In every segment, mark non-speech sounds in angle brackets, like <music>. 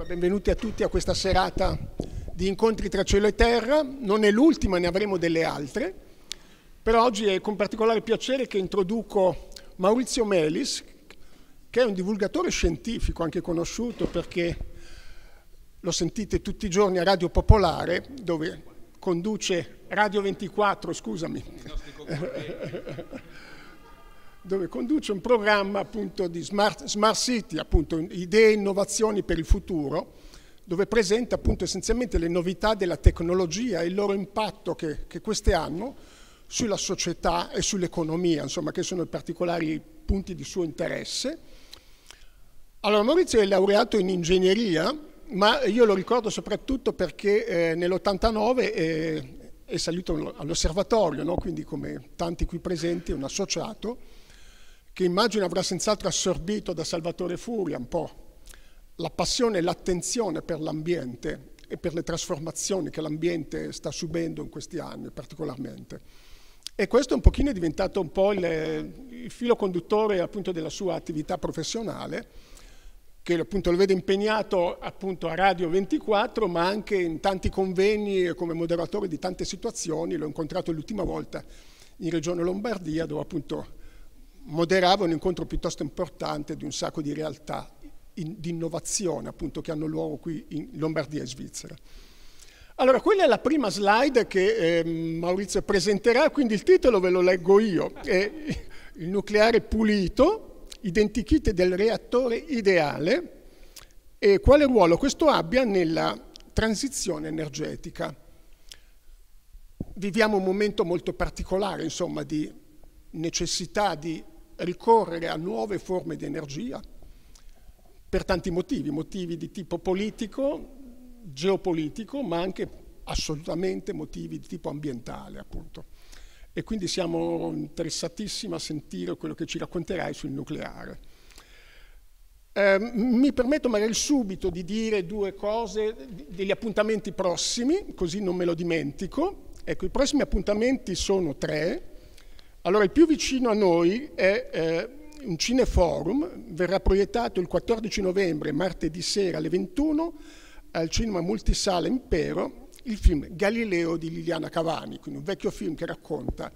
Allora, benvenuti a tutti a questa serata di incontri tra cielo e terra. Non è l'ultima, ne avremo delle altre. Però oggi è con particolare piacere che introduco Maurizio Melis, che è un divulgatore scientifico anche conosciuto perché lo sentite tutti i giorni a Radio Popolare, dove conduce Radio 24, scusami. <laughs> dove conduce un programma appunto di smart, smart city, appunto idee e innovazioni per il futuro, dove presenta appunto essenzialmente le novità della tecnologia e il loro impatto che, che queste hanno sulla società e sull'economia, insomma, che sono i particolari punti di suo interesse. Allora, Maurizio è laureato in ingegneria, ma io lo ricordo soprattutto perché eh, nell'89 eh, è salito all'osservatorio, no? quindi come tanti qui presenti, un associato, che immagino avrà senz'altro assorbito da Salvatore Furia un po' la passione e l'attenzione per l'ambiente e per le trasformazioni che l'ambiente sta subendo in questi anni particolarmente. E questo un pochino è diventato un po' il, il filo conduttore appunto della sua attività professionale, che appunto lo vede impegnato appunto a Radio 24, ma anche in tanti convegni e come moderatore di tante situazioni. L'ho incontrato l'ultima volta in Regione Lombardia, dove appunto moderava un incontro piuttosto importante di un sacco di realtà in, di innovazione appunto che hanno luogo qui in Lombardia e Svizzera. Allora, quella è la prima slide che eh, Maurizio presenterà, quindi il titolo ve lo leggo io. È il nucleare pulito, identikit del reattore ideale e quale ruolo questo abbia nella transizione energetica. Viviamo un momento molto particolare, insomma, di necessità di ricorrere a nuove forme di energia per tanti motivi, motivi di tipo politico, geopolitico, ma anche assolutamente motivi di tipo ambientale, appunto. E quindi siamo interessatissimi a sentire quello che ci racconterai sul nucleare. Ehm, mi permetto magari subito di dire due cose degli appuntamenti prossimi, così non me lo dimentico. Ecco, i prossimi appuntamenti sono tre. Allora, il più vicino a noi è eh, un cineforum, verrà proiettato il 14 novembre, martedì sera alle 21, al cinema multisala Impero, il film Galileo di Liliana Cavani, quindi un vecchio film che racconta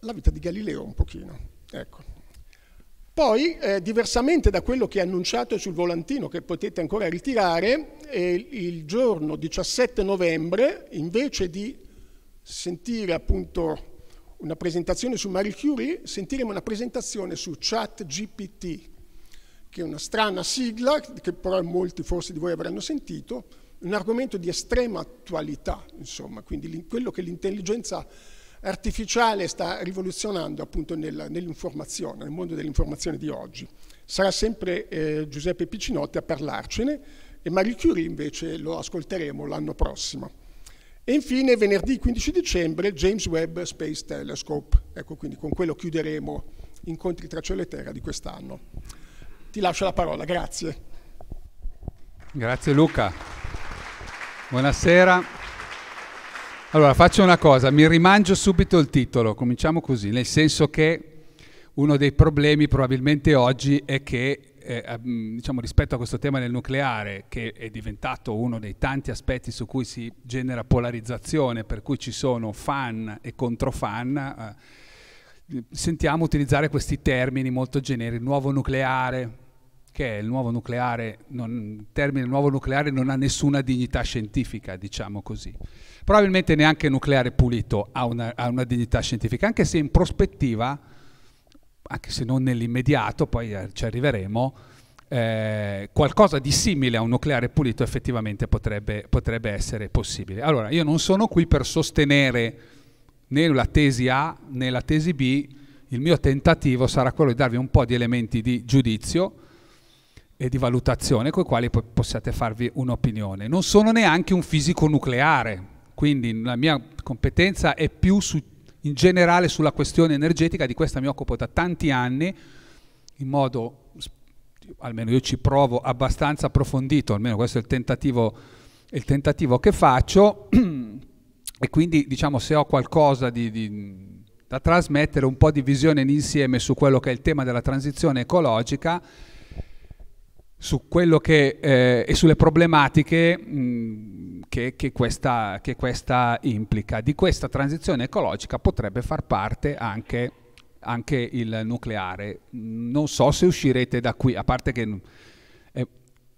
la vita di Galileo un pochino. Ecco. Poi, eh, diversamente da quello che è annunciato sul volantino, che potete ancora ritirare, eh, il giorno 17 novembre, invece di sentire appunto una presentazione su Marie Curie, sentiremo una presentazione su ChatGPT, che è una strana sigla che però molti forse di voi avranno sentito, un argomento di estrema attualità, insomma, quindi quello che l'intelligenza artificiale sta rivoluzionando appunto nell'informazione, nel mondo dell'informazione di oggi. Sarà sempre eh, Giuseppe Piccinotti a parlarcene e Marie Curie invece lo ascolteremo l'anno prossimo. E infine venerdì 15 dicembre il James Webb Space Telescope. Ecco, quindi con quello chiuderemo incontri tra cielo e terra di quest'anno. Ti lascio la parola, grazie. Grazie Luca. Buonasera. Allora faccio una cosa, mi rimangio subito il titolo, cominciamo così, nel senso che uno dei problemi probabilmente oggi è che eh, mm, diciamo, rispetto a questo tema del nucleare, che è diventato uno dei tanti aspetti su cui si genera polarizzazione, per cui ci sono fan e controfan, eh, sentiamo utilizzare questi termini molto generi, nuovo nucleare, che il nuovo nucleare, non, il termine nuovo nucleare non ha nessuna dignità scientifica, diciamo così. Probabilmente neanche il nucleare pulito ha una, ha una dignità scientifica, anche se in prospettiva anche se non nell'immediato, poi eh, ci arriveremo, eh, qualcosa di simile a un nucleare pulito effettivamente potrebbe, potrebbe, essere possibile. Allora, io non sono qui per sostenere né la tesi A né la tesi B, il mio tentativo sarà quello di darvi un po' di elementi di giudizio e di valutazione con i quali poi possiate farvi un'opinione. Non sono neanche un fisico nucleare, quindi la mia competenza è più su in generale sulla questione energetica, di questa mi occupo da tanti anni, in modo, almeno io ci provo, abbastanza approfondito, almeno questo è il tentativo, il tentativo che faccio, <clears throat> e quindi diciamo se ho qualcosa di, di, da trasmettere, un po' di visione in insieme su quello che è il tema della transizione ecologica, su quello che, eh, e sulle problematiche mh, mm, che, che, questa, che questa implica. Di questa transizione ecologica potrebbe far parte anche anche il nucleare. Non so se uscirete da qui, a parte che eh,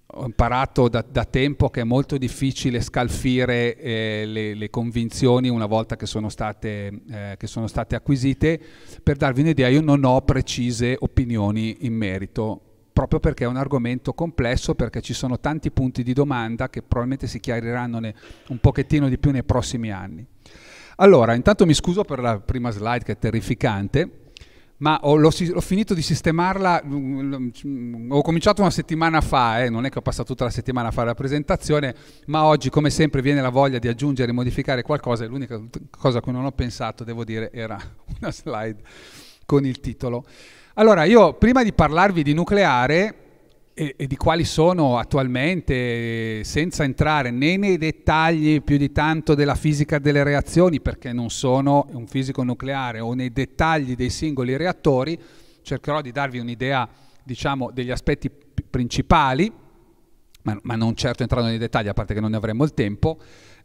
ho imparato da, da, tempo che è molto difficile scalfire eh, le, le, convinzioni una volta che sono, state, eh, che sono state acquisite. Per darvi un'idea, io non ho precise opinioni in merito proprio perché è un argomento complesso, perché ci sono tanti punti di domanda che probabilmente si chiariranno un pochettino di più nei prossimi anni. Allora, intanto mi scuso per la prima slide che è terrificante, ma ho, l'ho, l'ho finito di sistemarla, mm, mm, mm, ho cominciato una settimana fa, eh, non è che ho passato tutta la settimana a fare la presentazione, ma oggi come sempre viene la voglia di aggiungere e modificare qualcosa e l'unica cosa a cui non ho pensato, devo dire, era <laughs> una slide con il titolo. Allora, io prima di parlarvi di nucleare e, e, di quali sono attualmente, senza entrare né nei dettagli più di tanto della fisica delle reazioni, perché non sono un fisico nucleare, o nei dettagli dei singoli reattori, cercherò di darvi un'idea, diciamo, degli aspetti principali, ma, ma non certo entrando nei dettagli, a parte che non ne avremmo il tempo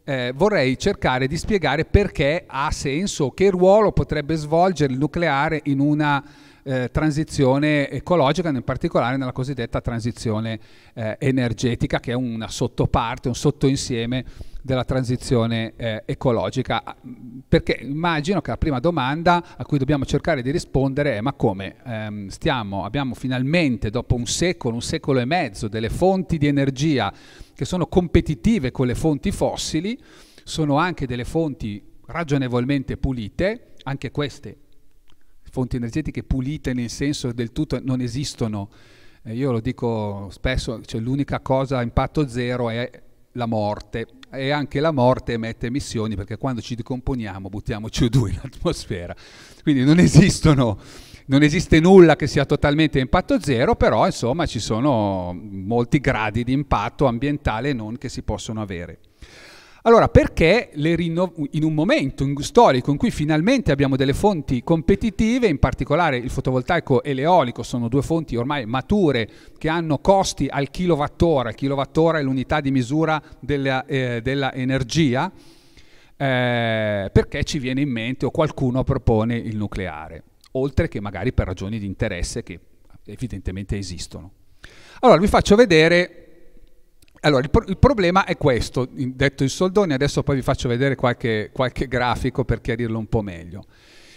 eh, vorrei cercare di spiegare perché ha senso, che ruolo potrebbe svolgere il nucleare in una eh, transizione ecologica, in particolare nella cosiddetta transizione eh, energetica, che è una sottoparte, un sottoinsieme della transizione eh, ecologica? Perché immagino che la prima domanda a cui dobbiamo cercare di rispondere è ma come ehm, stiamo, abbiamo finalmente dopo un secolo, un secolo e mezzo delle fonti di energia che sono competitive con le fonti fossili, sono anche delle fonti ragionevolmente pulite, anche queste fonti energetiche pulite nel senso del tutto non esistono. Eh, io lo dico spesso, cioè l'unica cosa a impatto zero è la morte, e anche la morte emette emissioni perché quando ci decomponiamo buttiamo CO2 in atmosfera. Quindi non esistono non esiste nulla che sia totalmente a impatto zero, però insomma ci sono molti gradi di impatto ambientale non che si possono avere. Allora, perché rinno... in un momento in storico in cui finalmente abbiamo delle fonti competitive, in particolare il fotovoltaico e l'eolico sono due fonti ormai mature che hanno costi al kilowattora, il kilowattora è l'unità di misura dell'energia, eh, eh, perché ci viene in mente o qualcuno propone il nucleare, oltre che magari per ragioni di interesse che evidentemente esistono. Allora, vi faccio vedere allora, il, pro il, problema è questo, detto in soldoni, adesso poi vi faccio vedere qualche, qualche grafico per chiarirlo un po' meglio.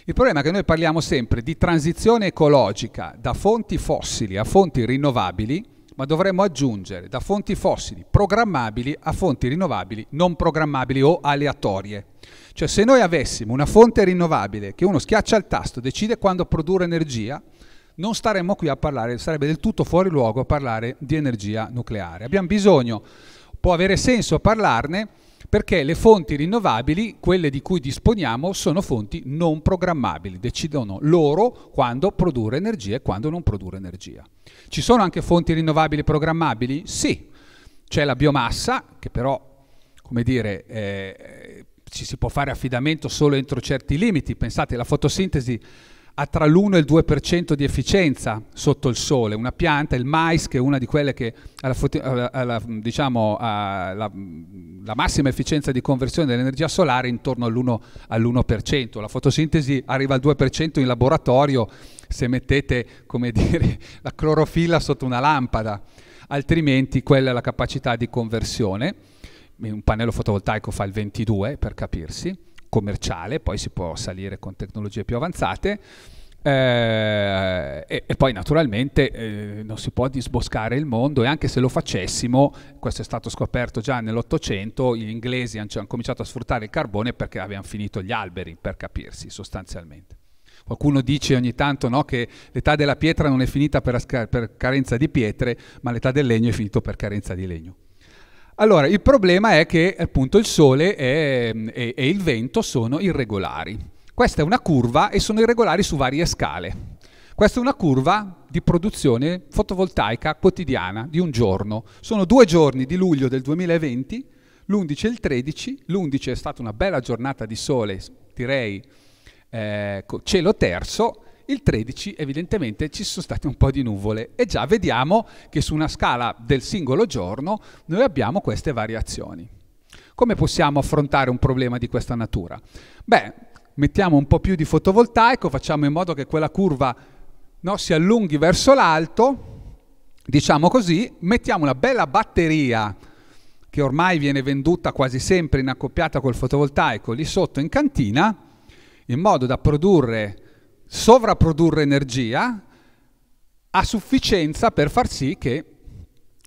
Il problema è che noi parliamo sempre di transizione ecologica da fonti fossili a fonti rinnovabili, ma dovremmo aggiungere da fonti fossili programmabili a fonti rinnovabili non programmabili o aleatorie. Cioè se noi avessimo una fonte rinnovabile che uno schiaccia il tasto, decide quando produrre energia, non staremmo qui a parlare, sarebbe del tutto fuori luogo a parlare di energia nucleare. Abbiamo bisogno, può avere senso parlarne perché le fonti rinnovabili, quelle di cui disponiamo, sono fonti non programmabili, decidono loro quando produrre energia e quando non produrre energia. Ci sono anche fonti rinnovabili programmabili? Sì, c'è la biomassa che però, come dire, eh, ci si può fare affidamento solo entro certi limiti. Pensate, la fotosintesi ha tra l'1 e il 2% di efficienza sotto il sole. Una pianta, il mais, che è una di quelle che ha, la, diciamo, la, la, massima efficienza di conversione dell'energia solare intorno all'1%, all'1%. La fotosintesi arriva al 2% in laboratorio se mettete dire, <laughs> la clorofilla sotto una lampada, altrimenti quella è la capacità di conversione. Un pannello fotovoltaico fa il 22 per capirsi commerciale, poi si può salire con tecnologie più avanzate. Eh, e, e, poi naturalmente eh, non si può disboscare il mondo e anche se lo facessimo, questo è stato scoperto già nell'Ottocento, gli inglesi hanno, hanno cominciato a sfruttare il carbone perché avevano finito gli alberi, per capirsi sostanzialmente. Qualcuno dice ogni tanto no, che l'età della pietra non è finita per, per carenza di pietre, ma l'età del legno è finita per carenza di legno. Allora, il problema è che appunto il sole e, e, e il vento sono irregolari. Questa è una curva e sono irregolari su varie scale. Questa è una curva di produzione fotovoltaica quotidiana di un giorno. Sono due giorni di luglio del 2020, l'11 e il 13. L'11 è stata una bella giornata di sole, direi eh, cielo terzo, il 13 evidentemente ci sono state un po' di nuvole e già vediamo che su una scala del singolo giorno noi abbiamo queste variazioni. Come possiamo affrontare un problema di questa natura? Beh, mettiamo un po' più di fotovoltaico, facciamo in modo che quella curva no, si allunghi verso l'alto, diciamo così, mettiamo una bella batteria che ormai viene venduta quasi sempre in accoppiata col fotovoltaico lì sotto in cantina, in modo da produrre sovrapprodurre energia a sufficienza per far sì che,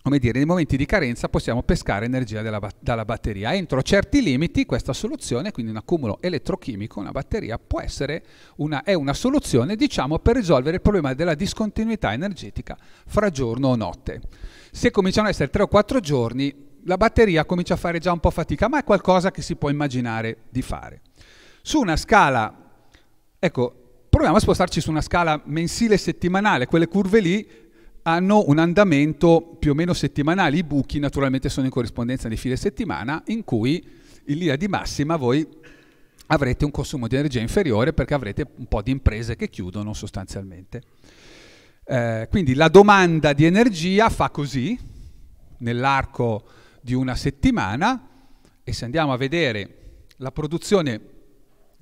come dire, nei momenti di carenza possiamo pescare energia dalla, dalla batteria. Entro certi limiti questa soluzione, quindi un accumulo elettrochimico, una batteria, una, è una soluzione, diciamo, per risolvere il problema della discontinuità energetica fra giorno o notte. Se cominciano ad essere 3 o 4 giorni, la batteria comincia a fare già un po' fatica, ma è qualcosa che si può immaginare di fare. Su una scala, ecco, Proviamo a spostarci su una scala mensile e settimanale, quelle curve lì hanno un andamento più o meno settimanale, i buchi naturalmente sono in corrispondenza di fine settimana in cui in linea di massima voi avrete un consumo di energia inferiore perché avrete un po' di imprese che chiudono sostanzialmente. Eh, quindi la domanda di energia fa così nell'arco di una settimana e se andiamo a vedere la produzione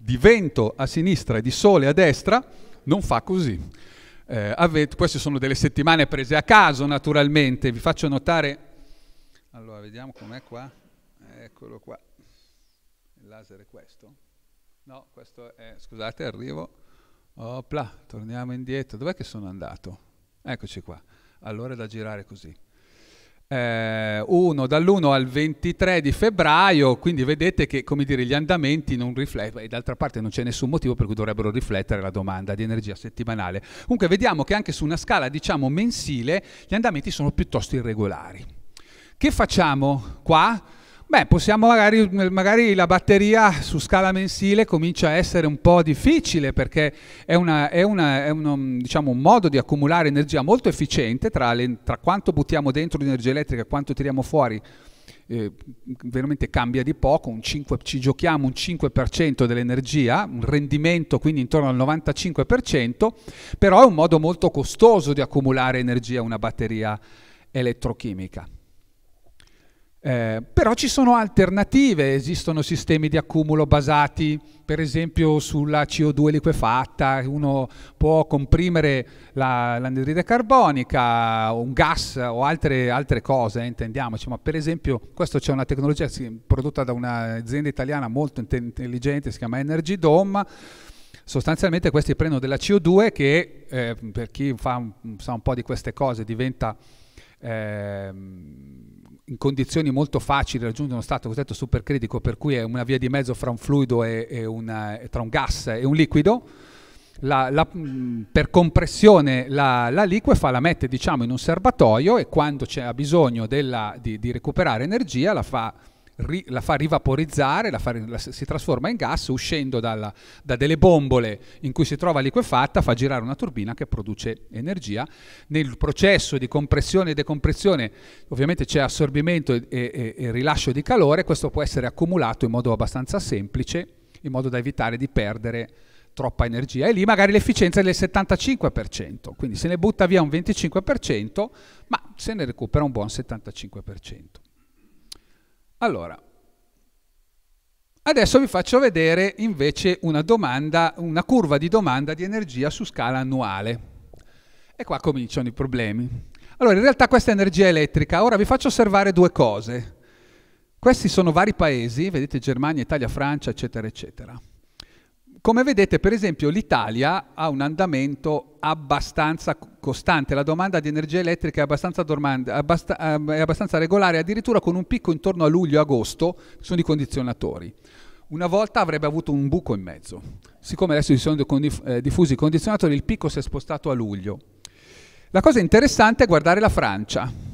di vento a sinistra e di sole a destra, non fa così. Eh, avete, queste sono delle settimane prese a caso, naturalmente. Vi faccio notare... Allora, vediamo com'è qua. Eccolo qua. Il laser è questo? No, questo è... Scusate, arrivo. Opla, torniamo indietro. Dov'è che sono andato? Eccoci qua. Allora è da girare così eh, uno, dall'1 al 23 di febbraio, quindi vedete che dire, gli andamenti non riflettono, e d'altra parte non c'è nessun motivo per cui dovrebbero riflettere la domanda di energia settimanale. Comunque vediamo che anche su una scala diciamo mensile gli andamenti sono piuttosto irregolari. Che facciamo qua? Beh, possiamo magari, magari, la batteria su scala mensile comincia a essere un po' difficile perché è, una, è, una, è uno, diciamo, un modo di accumulare energia molto efficiente tra, le, tra, quanto buttiamo dentro di energia elettrica e quanto tiriamo fuori. Eh, veramente cambia di poco, 5, ci giochiamo un 5% dell'energia, un rendimento quindi intorno al 95%, però è un modo molto costoso di accumulare energia una batteria elettrochimica. Eh, però ci sono alternative, esistono sistemi di accumulo basati per esempio sulla CO2 liquefatta, uno può comprimere la, l'anidride carbonica o un gas o altre, altre cose, eh, intendiamoci, ma per esempio questa c'è una tecnologia prodotta da un'azienda italiana molto intelligente, si chiama Energy Dome, sostanzialmente questi prendono della CO2 che eh, per chi fa, sa un po' di queste cose diventa... Ehm, in condizioni molto facili raggiungere uno stato cosiddetto supercritico, per cui è una via di mezzo fra un fluido e, e una, eh, tra un gas e un liquido. La, la, mm, per compressione la, la liquefa la mette diciamo, in un serbatoio e quando c'è bisogno della, di, di recuperare energia la fa ri, la fa rivaporizzare, la fa, la, si trasforma in gas, uscendo dalla, da delle bombole in cui si trova liquefatta, fa girare una turbina che produce energia. Nel processo di compressione e decompressione ovviamente c'è assorbimento e, e, e rilascio di calore, questo può essere accumulato in modo abbastanza semplice, in modo da evitare di perdere troppa energia e lì magari l'efficienza è del 75%, quindi se ne butta via un 25%, ma se ne recupera un buon 75%. Allora, adesso vi faccio vedere invece una domanda, una curva di domanda di energia su scala annuale. E qua cominciano i problemi. Allora, in realtà questa è energia elettrica. Ora vi faccio osservare due cose. Questi sono vari paesi, vedete Germania, Italia, Francia, eccetera, eccetera. Come vedete, per esempio, l'Italia ha un andamento abbastanza costante, la domanda di energia elettrica è abbastanza, dormanda, abbast- eh, è abbastanza regolare, addirittura con un picco intorno a luglio-agosto, sono i condizionatori. Una volta avrebbe avuto un buco in mezzo. Siccome adesso si sono eh, diffusi i condizionatori, il picco si è spostato a luglio. La cosa interessante è guardare la Francia.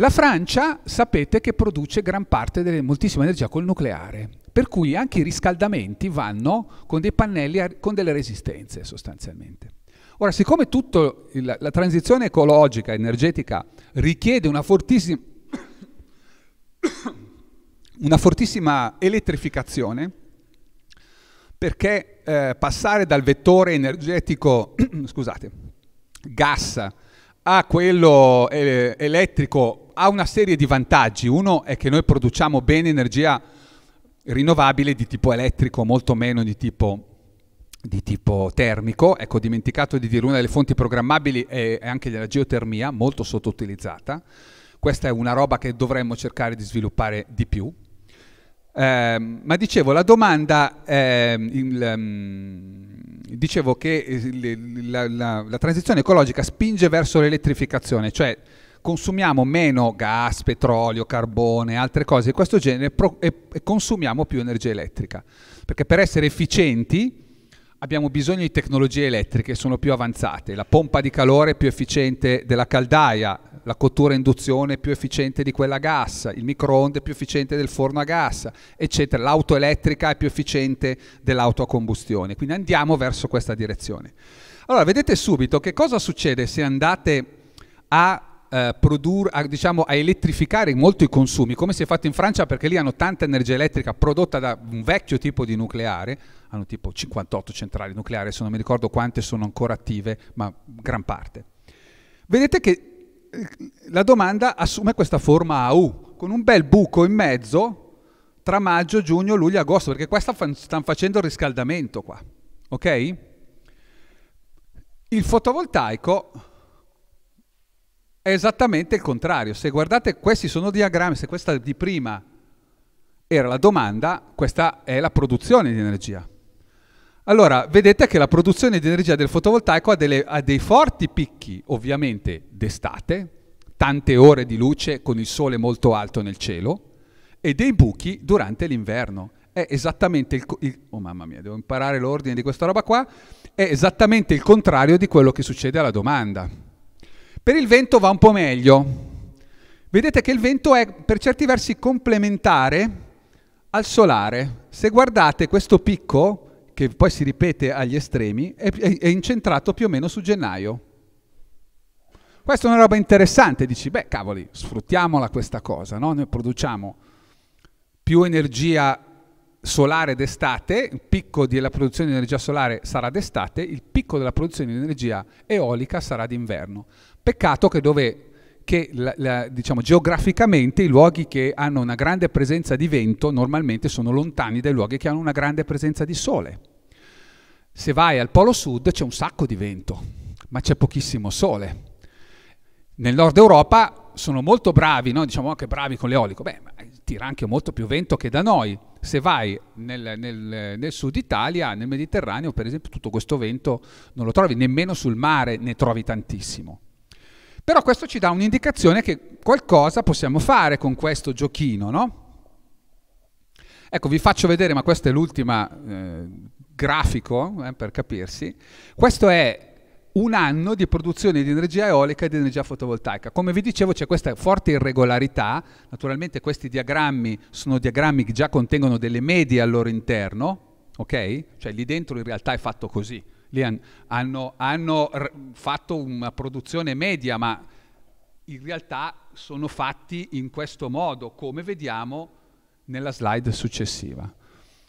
La Francia sapete che produce gran parte delle moltissima energia col nucleare, per cui anche i riscaldamenti vanno con dei pannelli a, con delle resistenze sostanzialmente. Ora, siccome tutta la, la transizione ecologica, energetica, richiede una fortissima, <coughs> una fortissima elettrificazione, perché eh, passare dal vettore energetico, <coughs> scusate, gas a quello eh, elettrico ha una serie di vantaggi. Uno è che noi produciamo bene energia rinnovabile di tipo elettrico, molto meno di tipo, di tipo termico. Ecco, ho dimenticato di dire una delle fonti programmabili è, è anche della geotermia, molto sottoutilizzata. Questa è una roba che dovremmo cercare di sviluppare di più. Eh, ma dicevo, la domanda, eh, il, um, dicevo che il, la, la, la transizione ecologica spinge verso l'elettrificazione, cioè consumiamo meno gas, petrolio, carbone, altre cose di questo genere e consumiamo più energia elettrica. Perché per essere efficienti abbiamo bisogno di tecnologie elettriche, sono più avanzate. La pompa di calore è più efficiente della caldaia, la cottura a induzione è più efficiente di quella a gas, il microonde è più efficiente del forno a gas, eccetera. L'auto elettrica è più efficiente dell'auto a combustione. Quindi andiamo verso questa direzione. Allora, vedete subito che cosa succede se andate a eh, diciamo, a, elettrificare molto i consumi, come si è fatto in Francia perché lì hanno tanta energia elettrica prodotta da un vecchio tipo di nucleare, hanno tipo 58 centrali nucleari, se non mi ricordo quante sono ancora attive, ma gran parte. Vedete che eh, la domanda assume questa forma a U, con un bel buco in mezzo tra maggio, giugno, luglio, agosto, perché qua stanno facendo il riscaldamento qua, ok? Il fotovoltaico è esattamente il contrario. Se guardate, questi sono diagrammi, se questa di prima era la domanda, questa è la produzione di energia. Allora, vedete che la produzione di energia del fotovoltaico ha, delle, ha dei forti picchi, ovviamente d'estate, tante ore di luce con il sole molto alto nel cielo, e dei buchi durante l'inverno. È esattamente il, il, Oh mamma mia, devo imparare l'ordine di questa roba qua. È esattamente il contrario di quello che succede alla domanda. Per il vento va un po' meglio. Vedete che il vento è per certi versi complementare al solare. Se guardate questo picco, che poi si ripete agli estremi, è, è incentrato più o meno su gennaio. Questa è una roba interessante, dici, beh cavoli, sfruttiamola questa cosa, no? noi produciamo più energia solare d'estate, il picco della produzione di energia solare sarà d'estate, il picco della produzione di energia eolica sarà d'inverno. Peccato che dove che la, la, diciamo, geograficamente i luoghi che hanno una grande presenza di vento normalmente sono lontani dai luoghi che hanno una grande presenza di sole. Se vai al Polo Sud c'è un sacco di vento, ma c'è pochissimo sole. Nel nord Europa sono molto bravi, no? diciamo anche bravi con l'eolico, beh, tira anche molto più vento che da noi. Se vai nel, nel, nel sud Italia, nel Mediterraneo, per esempio, tutto questo vento non lo trovi nemmeno sul mare, ne trovi tantissimo. Però questo ci dà un'indicazione che qualcosa possiamo fare con questo giochino, no? Ecco, vi faccio vedere, ma questo è l'ultimo eh, grafico, eh, per capirsi. Questo è un anno di produzione di energia eolica e di energia fotovoltaica. Come vi dicevo c'è questa forte irregolarità, naturalmente questi diagrammi sono diagrammi che già contengono delle medie al loro interno, ok? Cioè lì dentro in realtà è fatto così, Han, hanno, hanno r- fatto una produzione media, ma in realtà sono fatti in questo modo, come vediamo nella slide successiva.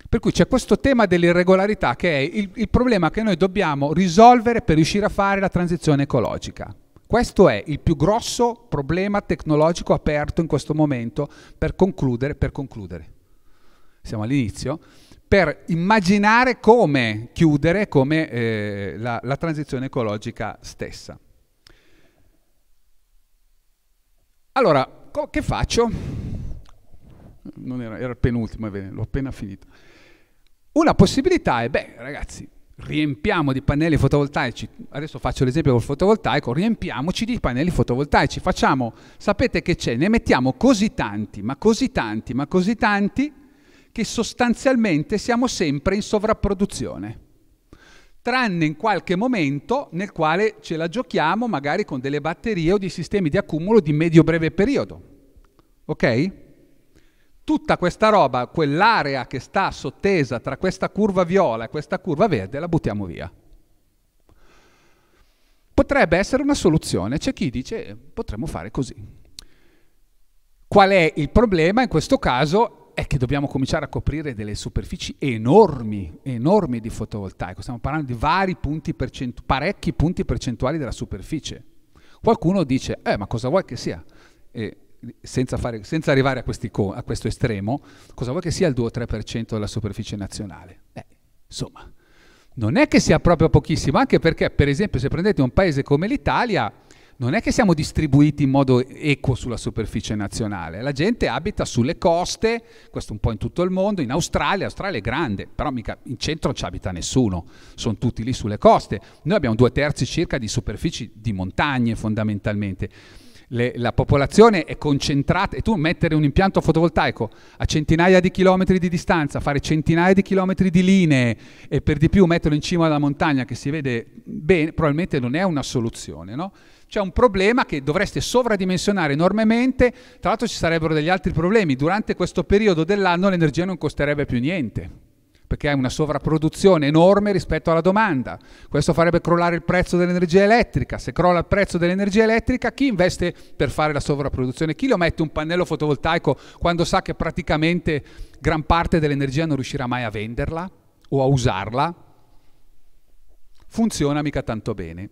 Per cui c'è questo tema dell'irregolarità che è il, il, problema che noi dobbiamo risolvere per riuscire a fare la transizione ecologica. Questo è il più grosso problema tecnologico aperto in questo momento per concludere, per concludere. Siamo all'inizio per immaginare come chiudere come, eh, la, la transizione ecologica stessa. Allora, che faccio? Era, era, il penultimo, l'ho appena finito. Una possibilità è, beh, ragazzi, riempiamo di pannelli fotovoltaici, adesso faccio l'esempio col fotovoltaico, riempiamoci di pannelli fotovoltaici, facciamo, sapete che c'è, ne mettiamo così tanti, ma così tanti, ma così tanti, che sostanzialmente siamo sempre in sovrapproduzione, tranne in qualche momento nel quale ce la giochiamo magari con delle batterie o dei sistemi di accumulo di medio-breve periodo. Ok? Tutta questa roba, quell'area che sta sottesa tra questa curva viola e questa curva verde, la buttiamo via. Potrebbe essere una soluzione, c'è chi dice eh, potremmo fare così. Qual è il problema? In questo caso è che dobbiamo cominciare a coprire delle superfici enormi, enormi di fotovoltaico. Stiamo parlando di vari punti percentu- parecchi punti percentuali della superficie. Qualcuno dice, eh, ma cosa vuoi che sia? Eh, senza, fare, senza, arrivare a, co- a, questo estremo, cosa vuoi che sia il 2-3% della superficie nazionale? Eh, insomma, non è che sia proprio pochissimo, anche perché, per esempio, se prendete un paese come l'Italia, non è che siamo distribuiti in modo equo sulla superficie nazionale, la gente abita sulle coste, questo un po' in tutto il mondo, in Australia, l'Australia è grande, però mica in centro non ci abita nessuno, sono tutti lì sulle coste, noi abbiamo due terzi circa di superfici di montagne fondamentalmente. Le, la popolazione è concentrata e tu mettere un impianto fotovoltaico a centinaia di chilometri di distanza, fare centinaia di chilometri di linee e per di più metterlo in cima alla montagna che si vede bene, probabilmente non è una soluzione, no? c'è un problema che dovreste sovradimensionare enormemente, tra l'altro ci sarebbero degli altri problemi, durante questo periodo dell'anno l'energia non costerebbe più niente, perché hai una sovrapproduzione enorme rispetto alla domanda, questo farebbe crollare il prezzo dell'energia elettrica, se crolla il prezzo dell'energia elettrica chi investe per fare la sovrapproduzione? Chi lo mette un pannello fotovoltaico quando sa che praticamente gran parte dell'energia non riuscirà mai a venderla o a usarla? Funziona mica tanto bene.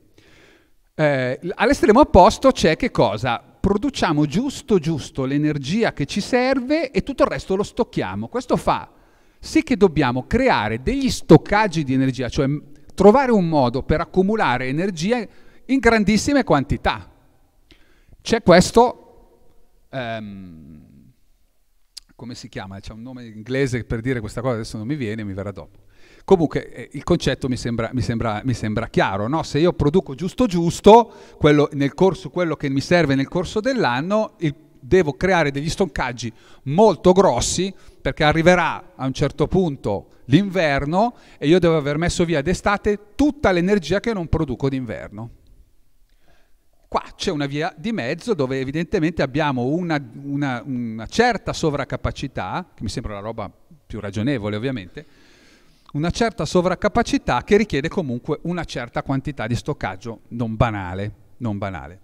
Eh, all'estremo opposto c'è che cosa? Produciamo giusto giusto l'energia che ci serve e tutto il resto lo stocchiamo. Questo fa sì che dobbiamo creare degli stoccaggi di energia, cioè trovare un modo per accumulare energia in grandissime quantità. C'è questo, ehm, come si chiama? C'è un nome in inglese per dire questa cosa, adesso non mi viene, mi verrà dopo. Comunque eh, il concetto mi sembra, mi sembra, mi sembra chiaro, no? se io produco giusto giusto, quello, corso, quello che mi serve nel corso dell'anno, il, devo creare degli stoccaggi molto grossi perché arriverà a un certo punto l'inverno e io devo aver messo via d'estate tutta l'energia che non produco d'inverno. Qua c'è una via di mezzo dove evidentemente abbiamo una, una, una certa sovraccapacità, che mi sembra la roba più ragionevole ovviamente, una certa sovraccapacità che richiede comunque una certa quantità di stoccaggio non banale. Non banale.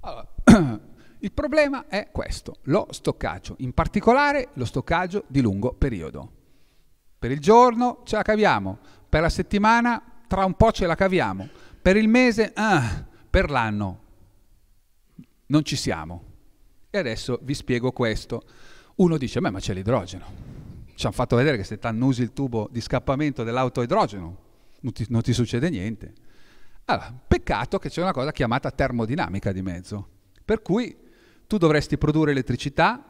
Allora, <clears throat> il problema è questo, lo stoccaggio, in particolare lo stoccaggio di lungo periodo. Per il giorno ce la caviamo, per la settimana tra un po' ce la caviamo, per il mese, ah, per l'anno non ci siamo. E adesso vi spiego questo. Uno dice, ma c'è l'idrogeno ci hanno fatto vedere che se ti annusi il tubo di scappamento dell'auto a idrogeno non ti, non ti succede niente. Allora, peccato che c'è una cosa chiamata termodinamica di mezzo, per cui tu dovresti produrre elettricità,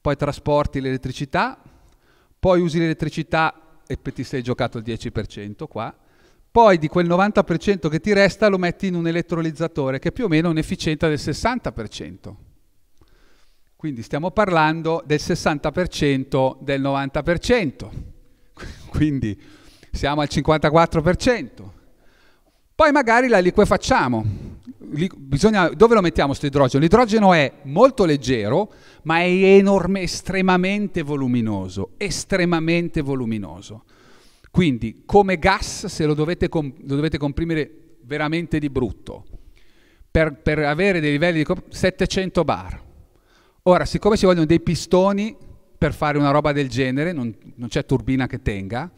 poi trasporti l'elettricità, poi usi l'elettricità e ti sei giocato il 10% qua, poi di quel 90% che ti resta lo metti in un elettrolizzatore che è più o meno un'efficienza del 60%. Quindi stiamo parlando del 60% del 90%, <laughs> quindi siamo al 54%. Poi magari la liquefacciamo. Bisogna, dove lo mettiamo questo idrogeno? L'idrogeno è molto leggero, ma è enorme, estremamente voluminoso, estremamente voluminoso. Quindi come gas, se lo dovete, com- lo dovete comprimere veramente di brutto, per, per avere dei livelli di... Com- 700 bar. Ora, siccome si vogliono dei pistoni per fare una roba del genere, non, non c'è turbina che tenga,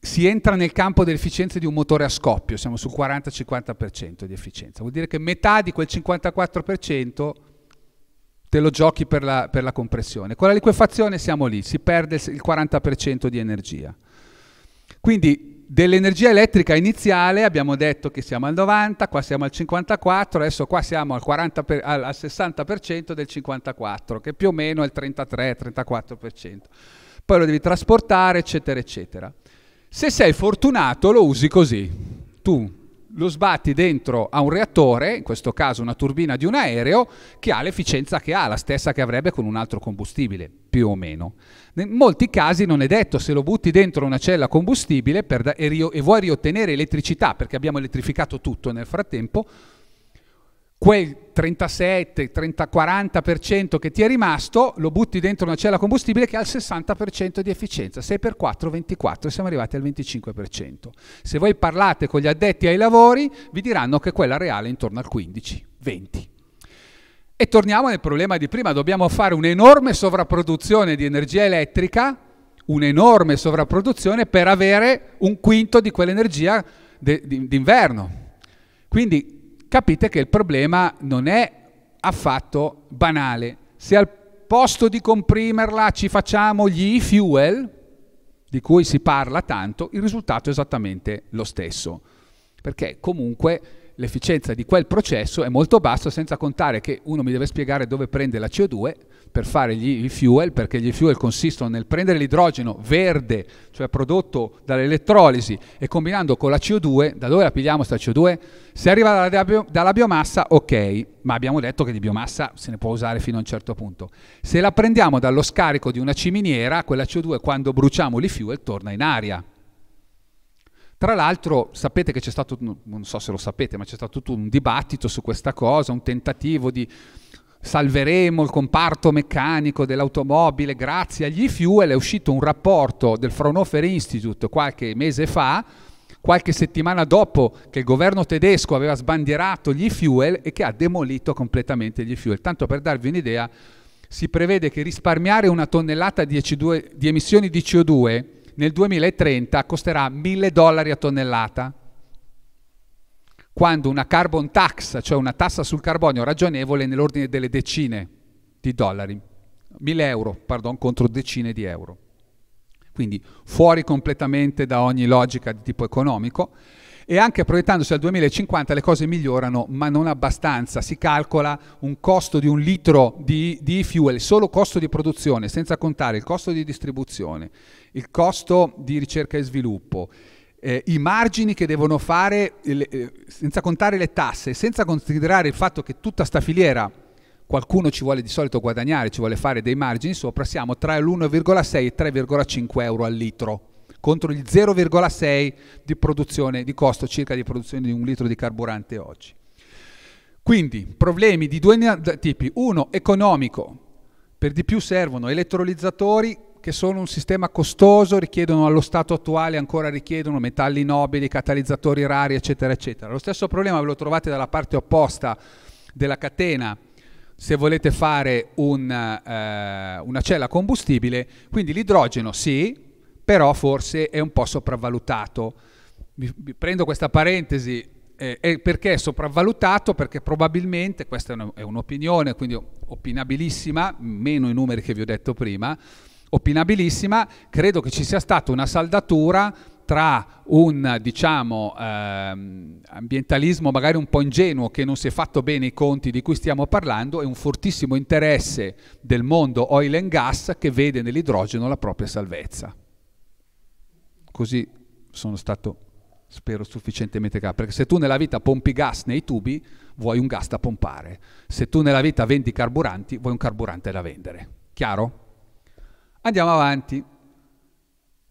si entra nel campo dell'efficienza di un motore a scoppio, siamo sul 40-50% di efficienza, vuol dire che metà di quel 54% te lo giochi per la, per la, compressione. Con la liquefazione siamo lì, si perde il 40% di energia. Quindi Dell'energia elettrica iniziale abbiamo detto che siamo al 90, qua siamo al 54, adesso qua siamo al, per, al 60% del 54, che più o meno è il 33-34%. Poi lo devi trasportare, eccetera, eccetera. Se sei fortunato lo usi così. Tu lo sbatti dentro a un reattore, in questo caso una turbina di un aereo, che ha l'efficienza che ha, la stessa che avrebbe con un altro combustibile, più o meno. In molti casi non è detto, se lo butti dentro una cella combustibile da- e, ri- e vuoi riottenere elettricità, perché abbiamo elettrificato tutto nel frattempo, quel 37, 30, 40% che ti è rimasto lo butti dentro una cella combustibile che ha il 60% di efficienza, 6 per 4, 24, siamo arrivati al 25%. Se voi parlate con gli addetti ai lavori vi diranno che quella reale è intorno al 15, 20. E torniamo nel problema di prima, dobbiamo fare un'enorme sovrapproduzione di energia elettrica, un'enorme sovrapproduzione per avere un quinto di quell'energia de, di, d'inverno. Quindi capite che il problema non è affatto banale. Se al posto di comprimerla ci facciamo gli e-fuel, di cui si parla tanto, il risultato è esattamente lo stesso. Perché comunque l'efficienza di quel processo è molto bassa, senza contare che uno mi deve spiegare dove prende la CO2 per fare gli fuel, perché gli fuel consistono nel prendere l'idrogeno verde, cioè prodotto dall'elettrolisi, e combinando con la CO2, da dove la pigliamo questa CO2? Se arriva dalla, dalla biomassa, ok, ma abbiamo detto che di biomassa se ne può usare fino a un certo punto. Se la prendiamo dallo scarico di una ciminiera, quella CO2 quando bruciamo l'e-fuel torna in aria tra l'altro sapete che c'è stato, non so se lo sapete, ma c'è stato tutto un dibattito su questa cosa, un tentativo di salveremo il comparto meccanico dell'automobile grazie agli fuel, è uscito un rapporto del Fraunhofer Institute qualche mese fa, qualche settimana dopo che il governo tedesco aveva sbandierato gli fuel e che ha demolito completamente gli fuel. Tanto per darvi un'idea, si prevede che risparmiare una tonnellata di, di emissioni di CO2 nel 2030 costerà 1000 dollari a tonnellata, quando una carbon tax, cioè una tassa sul carbonio ragionevole, è nell'ordine delle decine di dollari, 1000 euro, pardon, contro decine di euro. Quindi fuori completamente da ogni logica di tipo economico e anche proiettandosi al 2050 le cose migliorano, ma non abbastanza. Si calcola un costo di un litro di, di fuel, solo costo di produzione, senza contare il costo di distribuzione, il costo di ricerca e sviluppo. Eh, i margini che devono fare, eh, senza contare le tasse, senza considerare il fatto che tutta sta filiera qualcuno ci vuole di solito guadagnare, ci vuole fare dei margini sopra, siamo tra l'1,6 e 3,5 euro al litro contro il 0,6 di produzione, di costo circa di produzione di un litro di carburante oggi. Quindi problemi di due tipi. Uno, economico. Per di più servono elettrolizzatori che sono un sistema costoso, richiedono allo stato attuale, ancora richiedono metalli nobili, catalizzatori rari, eccetera, eccetera. Lo stesso problema ve lo trovate dalla parte opposta della catena se volete fare un, eh, una cella combustibile. Quindi l'idrogeno sì, però forse è un po' sopravvalutato. Vi, vi prendo questa parentesi, eh, perché è sopravvalutato? Perché probabilmente, questa è, un, è un'opinione, quindi opinabilissima, meno i numeri che vi ho detto prima, opinabilissima, credo che ci sia stata una saldatura tra un diciamo, ehm, ambientalismo magari un po' ingenuo che non si è fatto bene i conti di cui stiamo parlando e un fortissimo interesse del mondo oil and gas che vede nell'idrogeno la propria salvezza. Così sono stato, spero, sufficientemente chiaro. Perché se tu nella vita pompi gas nei tubi, vuoi un gas da pompare. Se tu nella vita vendi carburanti, vuoi un carburante da vendere. Chiaro? Andiamo avanti.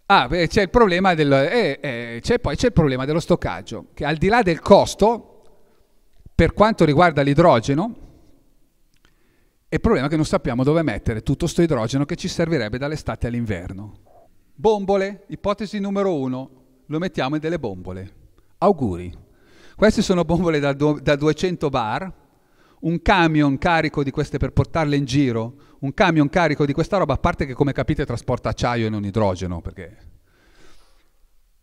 Ah, c'è il problema del, eh, eh, c'è poi c'è il problema dello stoccaggio, che al di là del costo, per quanto riguarda l'idrogeno, è il problema che non sappiamo dove mettere tutto questo idrogeno che ci servirebbe dall'estate all'inverno. Bombole, ipotesi numero uno, lo mettiamo in delle bombole. Auguri. Queste sono bombole da, do, da 200 bar, un camion carico di queste per portarle in giro, un camion carico di questa roba, a parte che come capite trasporta acciaio e non idrogeno, perché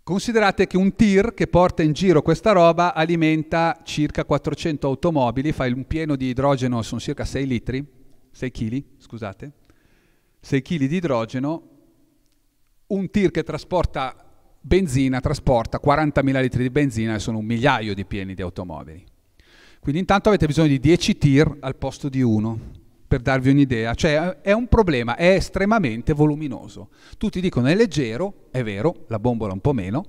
Considerate che un tir che porta in giro questa roba alimenta circa 400 automobili, fa un pieno di idrogeno, sono circa 6 litri, 6 kg, scusate, 6 kg di idrogeno un tir che trasporta benzina trasporta 40.000 litri di benzina e sono un migliaio di pieni di automobili. Quindi intanto avete bisogno di 10 tir al posto di uno per darvi un'idea, cioè è un problema, è estremamente voluminoso. Tutti dicono è leggero, è vero, la bombola un po' meno,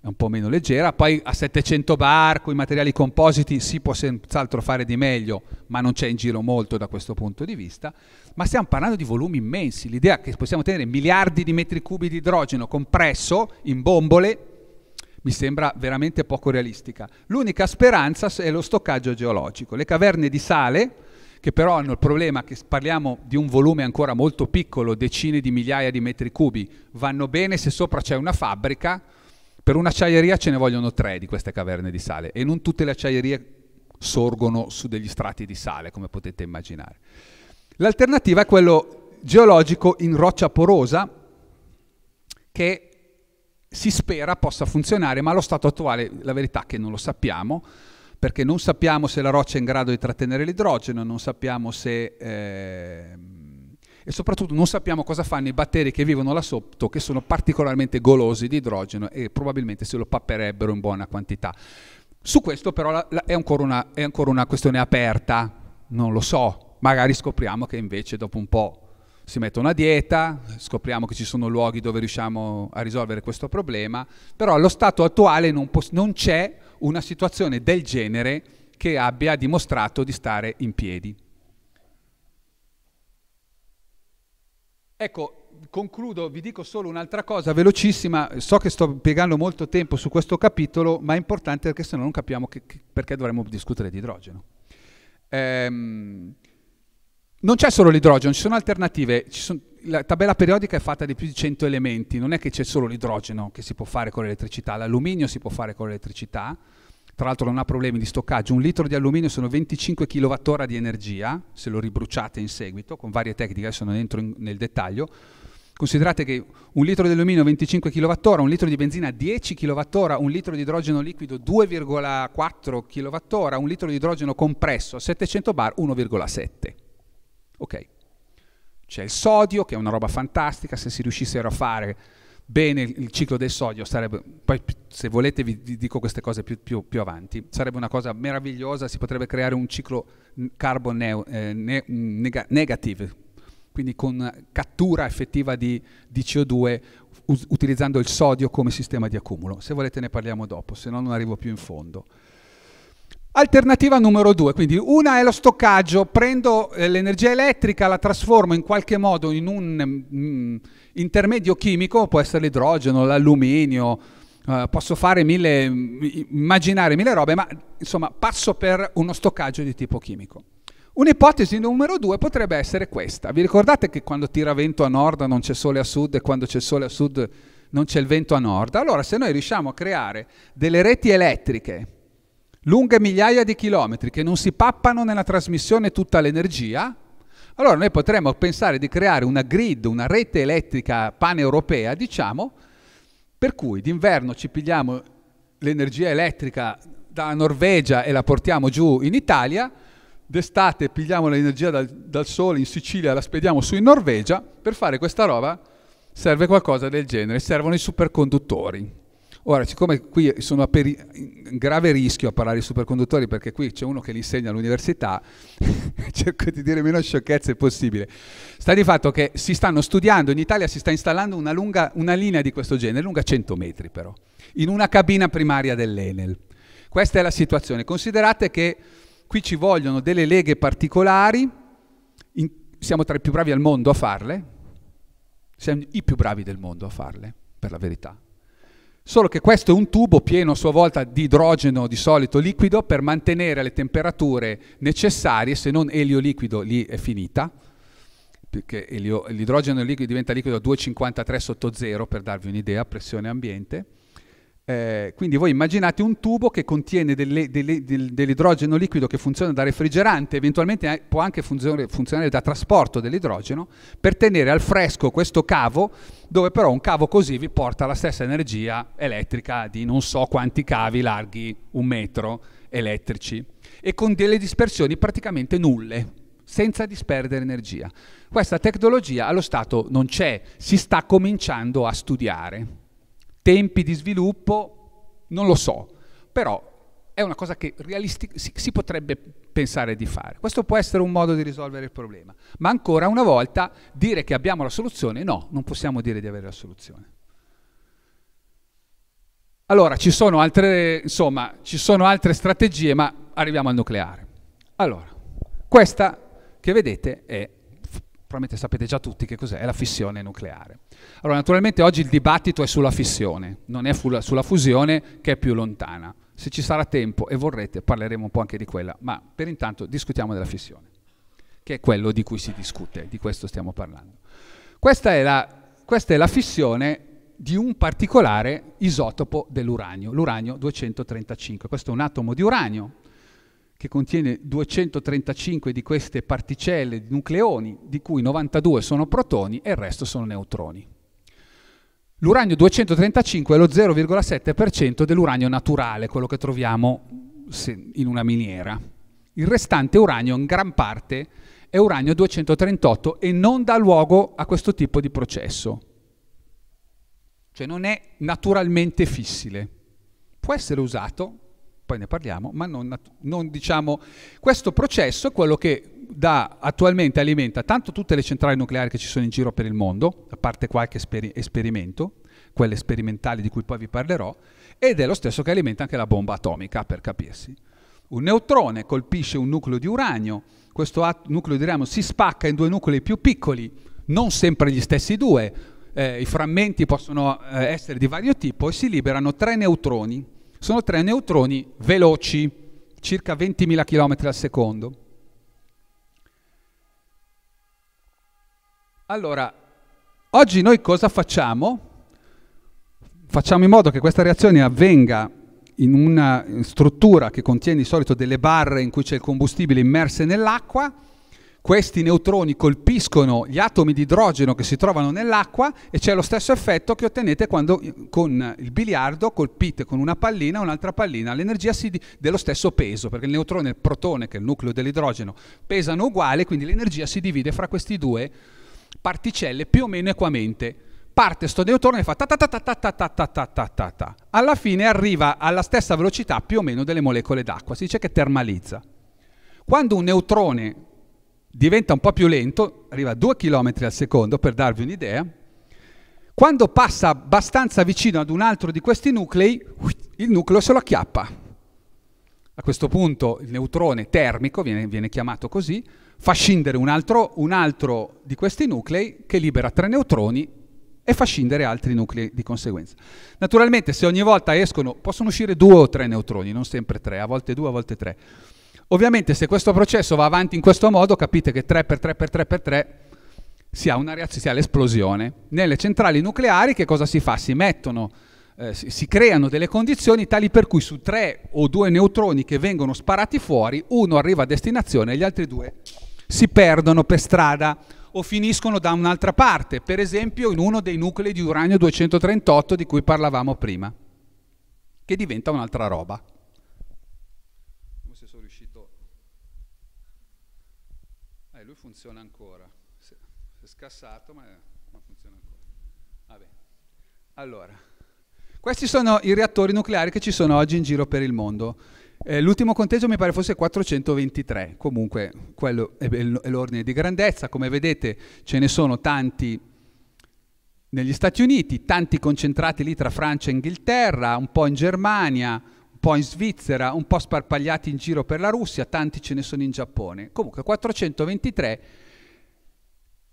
è un po' meno leggera, poi a 700 bar con i materiali compositi si può senz'altro fare di meglio, ma non c'è in giro molto da questo punto di vista ma stiamo parlando di volumi immensi. L'idea che possiamo tenere miliardi di metri cubi di idrogeno compresso in bombole mi sembra veramente poco realistica. L'unica speranza è lo stoccaggio geologico. Le caverne di sale, che però hanno il problema che parliamo di un volume ancora molto piccolo, decine di migliaia di metri cubi, vanno bene se sopra c'è una fabbrica, per un'acciaieria ce ne vogliono tre di queste caverne di sale e non tutte le acciaierie sorgono su degli strati di sale, come potete immaginare. L'alternativa è quello geologico in roccia porosa che si spera possa funzionare, ma allo stato attuale la verità è che non lo sappiamo, perché non sappiamo se la roccia è in grado di trattenere l'idrogeno, non sappiamo se... Eh, e soprattutto non sappiamo cosa fanno i batteri che vivono là sotto, che sono particolarmente golosi di idrogeno e probabilmente se lo papperebbero in buona quantità. Su questo però la, la, è, ancora una, è ancora una questione aperta, non lo so, magari scopriamo che invece dopo un po' si mette una dieta, scopriamo che ci sono luoghi dove riusciamo a risolvere questo problema, però allo stato attuale non, pos- non c'è una situazione del genere che abbia dimostrato di stare in piedi. Ecco, concludo, vi dico solo un'altra cosa velocissima, so che sto piegando molto tempo su questo capitolo, ma è importante perché se no non capiamo che, che, perché dovremmo discutere di idrogeno. Ehm, non c'è solo l'idrogeno, ci sono alternative. Ci sono, la tabella periodica è fatta di più di 100 elementi, non è che c'è solo l'idrogeno che si può fare con l'elettricità, l'alluminio si può fare con l'elettricità, tra l'altro non ha problemi di stoccaggio, un litro di alluminio sono 25 kWh di energia, se lo ribruciate in seguito, con varie tecniche, adesso non entro in, nel dettaglio, considerate che un litro di alluminio 25 kWh, un litro di benzina 10 kWh, un litro di idrogeno liquido 2,4 kWh, un litro di idrogeno compresso a 700 bar 1,7 Ok, c'è il sodio che è una roba fantastica, se si riuscissero a fare bene il ciclo del sodio sarebbe, poi se volete vi dico queste cose più, più, più avanti, sarebbe una cosa meravigliosa, si potrebbe creare un ciclo carbon neo, eh, ne, neg- negative, quindi con cattura effettiva di, di CO2 us- utilizzando il sodio come sistema di accumulo. Se volete ne parliamo dopo, se no non arrivo più in fondo. Alternativa numero due, quindi una è lo stoccaggio, prendo eh, l'energia elettrica, la trasformo in qualche modo in un mm, intermedio chimico, può essere l'idrogeno, l'alluminio, Uh, posso fare mille, mm, immaginare mille robe, ma insomma passo per uno stoccaggio di tipo chimico. Un'ipotesi numero due potrebbe essere questa. Vi ricordate che quando tira vento a nord non c'è sole a sud e quando c'è sole a sud non c'è il vento a nord? Allora se noi riusciamo a creare delle reti elettriche lunghe migliaia di chilometri che non si pappano nella trasmissione tutta l'energia, allora noi potremmo pensare di creare una grid, una rete elettrica paneuropea, diciamo, per cui d'inverno ci pigliamo l'energia elettrica dalla Norvegia e la portiamo giù in Italia, d'estate pigliamo l'energia dal, dal sole in Sicilia e la spediamo su in Norvegia, per fare questa roba serve qualcosa del genere, servono i superconduttori. Ora, siccome qui sono in grave rischio a parlare di superconduttori, perché qui c'è uno che li insegna all'università, <laughs> cerco di dire meno sciocchezze possibile, sta di fatto che si stanno studiando, in Italia si sta installando una, lunga, una linea di questo genere, lunga 100 metri però, in una cabina primaria dell'Enel. Questa è la situazione. Considerate che qui ci vogliono delle leghe particolari, in, siamo tra i più bravi al mondo a farle, siamo i più bravi del mondo a farle, per la verità Solo che questo è un tubo pieno a sua volta di idrogeno di solito liquido per mantenere le temperature necessarie, se non elio liquido lì è finita, perché l'idrogeno liquido diventa liquido a 2,53 sotto zero per darvi un'idea, pressione ambiente eh, quindi voi immaginate un tubo che contiene delle, delle, del, dell'idrogeno liquido che funziona da refrigerante, eventualmente può anche funzionare, funzionare da trasporto dell'idrogeno, per tenere al fresco questo cavo, dove però un cavo così vi porta la stessa energia elettrica di non so quanti cavi larghi un metro elettrici e con delle dispersioni praticamente nulle senza disperdere energia. Questa tecnologia allo Stato non c'è, si sta cominciando a studiare. Tempi di sviluppo, non lo so, però è una cosa che realistic- si, si potrebbe pensare di fare. Questo può essere un modo di risolvere il problema, ma ancora una volta dire che abbiamo la soluzione, no, non possiamo dire di avere la soluzione. Allora, ci sono altre, insomma, ci sono altre strategie, ma arriviamo al nucleare. Allora, questa che vedete è probabilmente sapete già tutti che cos'è, è la fissione nucleare. Allora, naturalmente oggi il dibattito è sulla fissione, non è sulla fusione che è più lontana. Se ci sarà tempo e vorrete parleremo un po' anche di quella, ma per intanto discutiamo della fissione, che è quello di cui si discute, di questo stiamo parlando. Questa è la, questa è la fissione di un particolare isotopo dell'uranio, l'uranio 235. Questo è un atomo di uranio che contiene 235 di queste particelle di nucleoni, di cui 92 sono protoni e il resto sono neutroni. L'uranio 235 è lo 0,7% dell'uranio naturale, quello che troviamo in una miniera. Il restante uranio in gran parte è uranio 238 e non dà luogo a questo tipo di processo. Cioè non è naturalmente fissile. Può essere usato poi ne parliamo, ma non, non diciamo... Questo processo è quello che da, attualmente alimenta tanto tutte le centrali nucleari che ci sono in giro per il mondo, a parte qualche esperi- esperimento, quelle sperimentali di cui poi vi parlerò, ed è lo stesso che alimenta anche la bomba atomica, per capirsi. Un neutrone colpisce un nucleo di uranio, questo at- nucleo di uranio si spacca in due nuclei più piccoli, non sempre gli stessi due, eh, i frammenti possono eh, essere di vario tipo e si liberano tre neutroni sono tre neutroni veloci, circa 20.000 km al secondo. Allora, oggi noi cosa facciamo? Facciamo in modo che questa reazione avvenga in una struttura che contiene di solito delle barre in cui c'è il combustibile immerse nell'acqua questi neutroni colpiscono gli atomi di idrogeno che si trovano nell'acqua e c'è lo stesso effetto che ottenete quando con il biliardo colpite con una pallina un'altra pallina. L'energia si di- dello stesso peso, perché il neutrone e il protone, che è il nucleo dell'idrogeno, pesano uguale, quindi l'energia si divide fra questi due particelle più o meno equamente. Parte sto neutrone e fa ta ta ta ta ta ta ta ta ta ta Alla fine arriva alla stessa velocità più o meno delle molecole d'acqua, si dice che termalizza. Quando un neutrone diventa un po' più lento, arriva a 2 km al secondo per darvi un'idea. Quando passa abbastanza vicino ad un altro di questi nuclei, il nucleo se lo acchiappa. A questo punto il neutrone termico, viene, viene chiamato così, fa scindere un altro, un altro di questi nuclei che libera tre neutroni e fa scindere altri nuclei di conseguenza. Naturalmente se ogni volta escono, possono uscire due o tre neutroni, non sempre tre, a volte due, a volte tre. Ovviamente se questo processo va avanti in questo modo, capite che 3x3x3x3 si ha, una reazione, si ha l'esplosione. Nelle centrali nucleari che cosa si fa? Si mettono, eh, si, si creano delle condizioni tali per cui su 3 o 2 neutroni che vengono sparati fuori, uno arriva a destinazione e gli altri due si perdono per strada o finiscono da un'altra parte, per esempio in uno dei nuclei di uranio 238 di cui parlavamo prima, che diventa un'altra roba. funziona ancora. Si è scassato, ma, ma funziona ancora. Vabbè. Allora, questi sono i reattori nucleari che ci sono oggi in giro per il mondo. Eh, l'ultimo conteggio mi pare fosse 423, comunque quello è, è l'ordine di grandezza. Come vedete ce ne sono tanti negli Stati Uniti, tanti concentrati lì tra Francia e Inghilterra, un po' in Germania, po' in Svizzera, un po' sparpagliati in giro per la Russia, tanti ce ne sono in Giappone. Comunque 423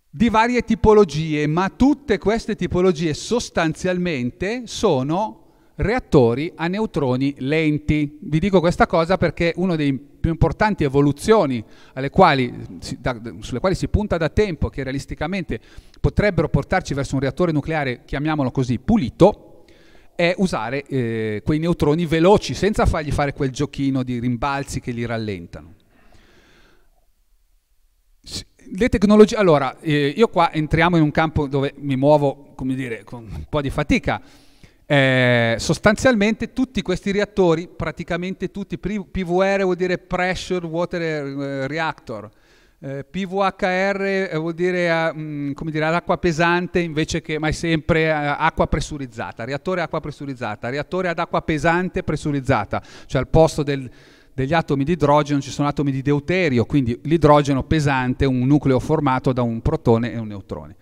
di varie tipologie, ma tutte queste tipologie sostanzialmente sono reattori a neutroni lenti. Vi dico questa cosa perché una delle più importanti evoluzioni quali, da, sulle quali si punta da tempo, che realisticamente potrebbero portarci verso un reattore nucleare, chiamiamolo così, pulito, è usare eh, quei neutroni veloci senza fargli fare quel giochino di rimbalzi che li rallentano. Le tecnologie, allora, eh, io qua entriamo in un campo dove mi muovo, come dire, con un po' di fatica. Eh, sostanzialmente tutti questi reattori, praticamente tutti, PVR vuol dire Pressure Water eh, Reactor, eh, PVHR eh, vuol dire, a, ah, mh, mm, come dire all'acqua pesante invece che mai sempre eh, acqua pressurizzata, reattore acqua pressurizzata, reattore ad acqua pesante pressurizzata, cioè al posto del, degli atomi di idrogeno ci sono atomi di deuterio, quindi l'idrogeno pesante un nucleo formato da un protone e un neutrone.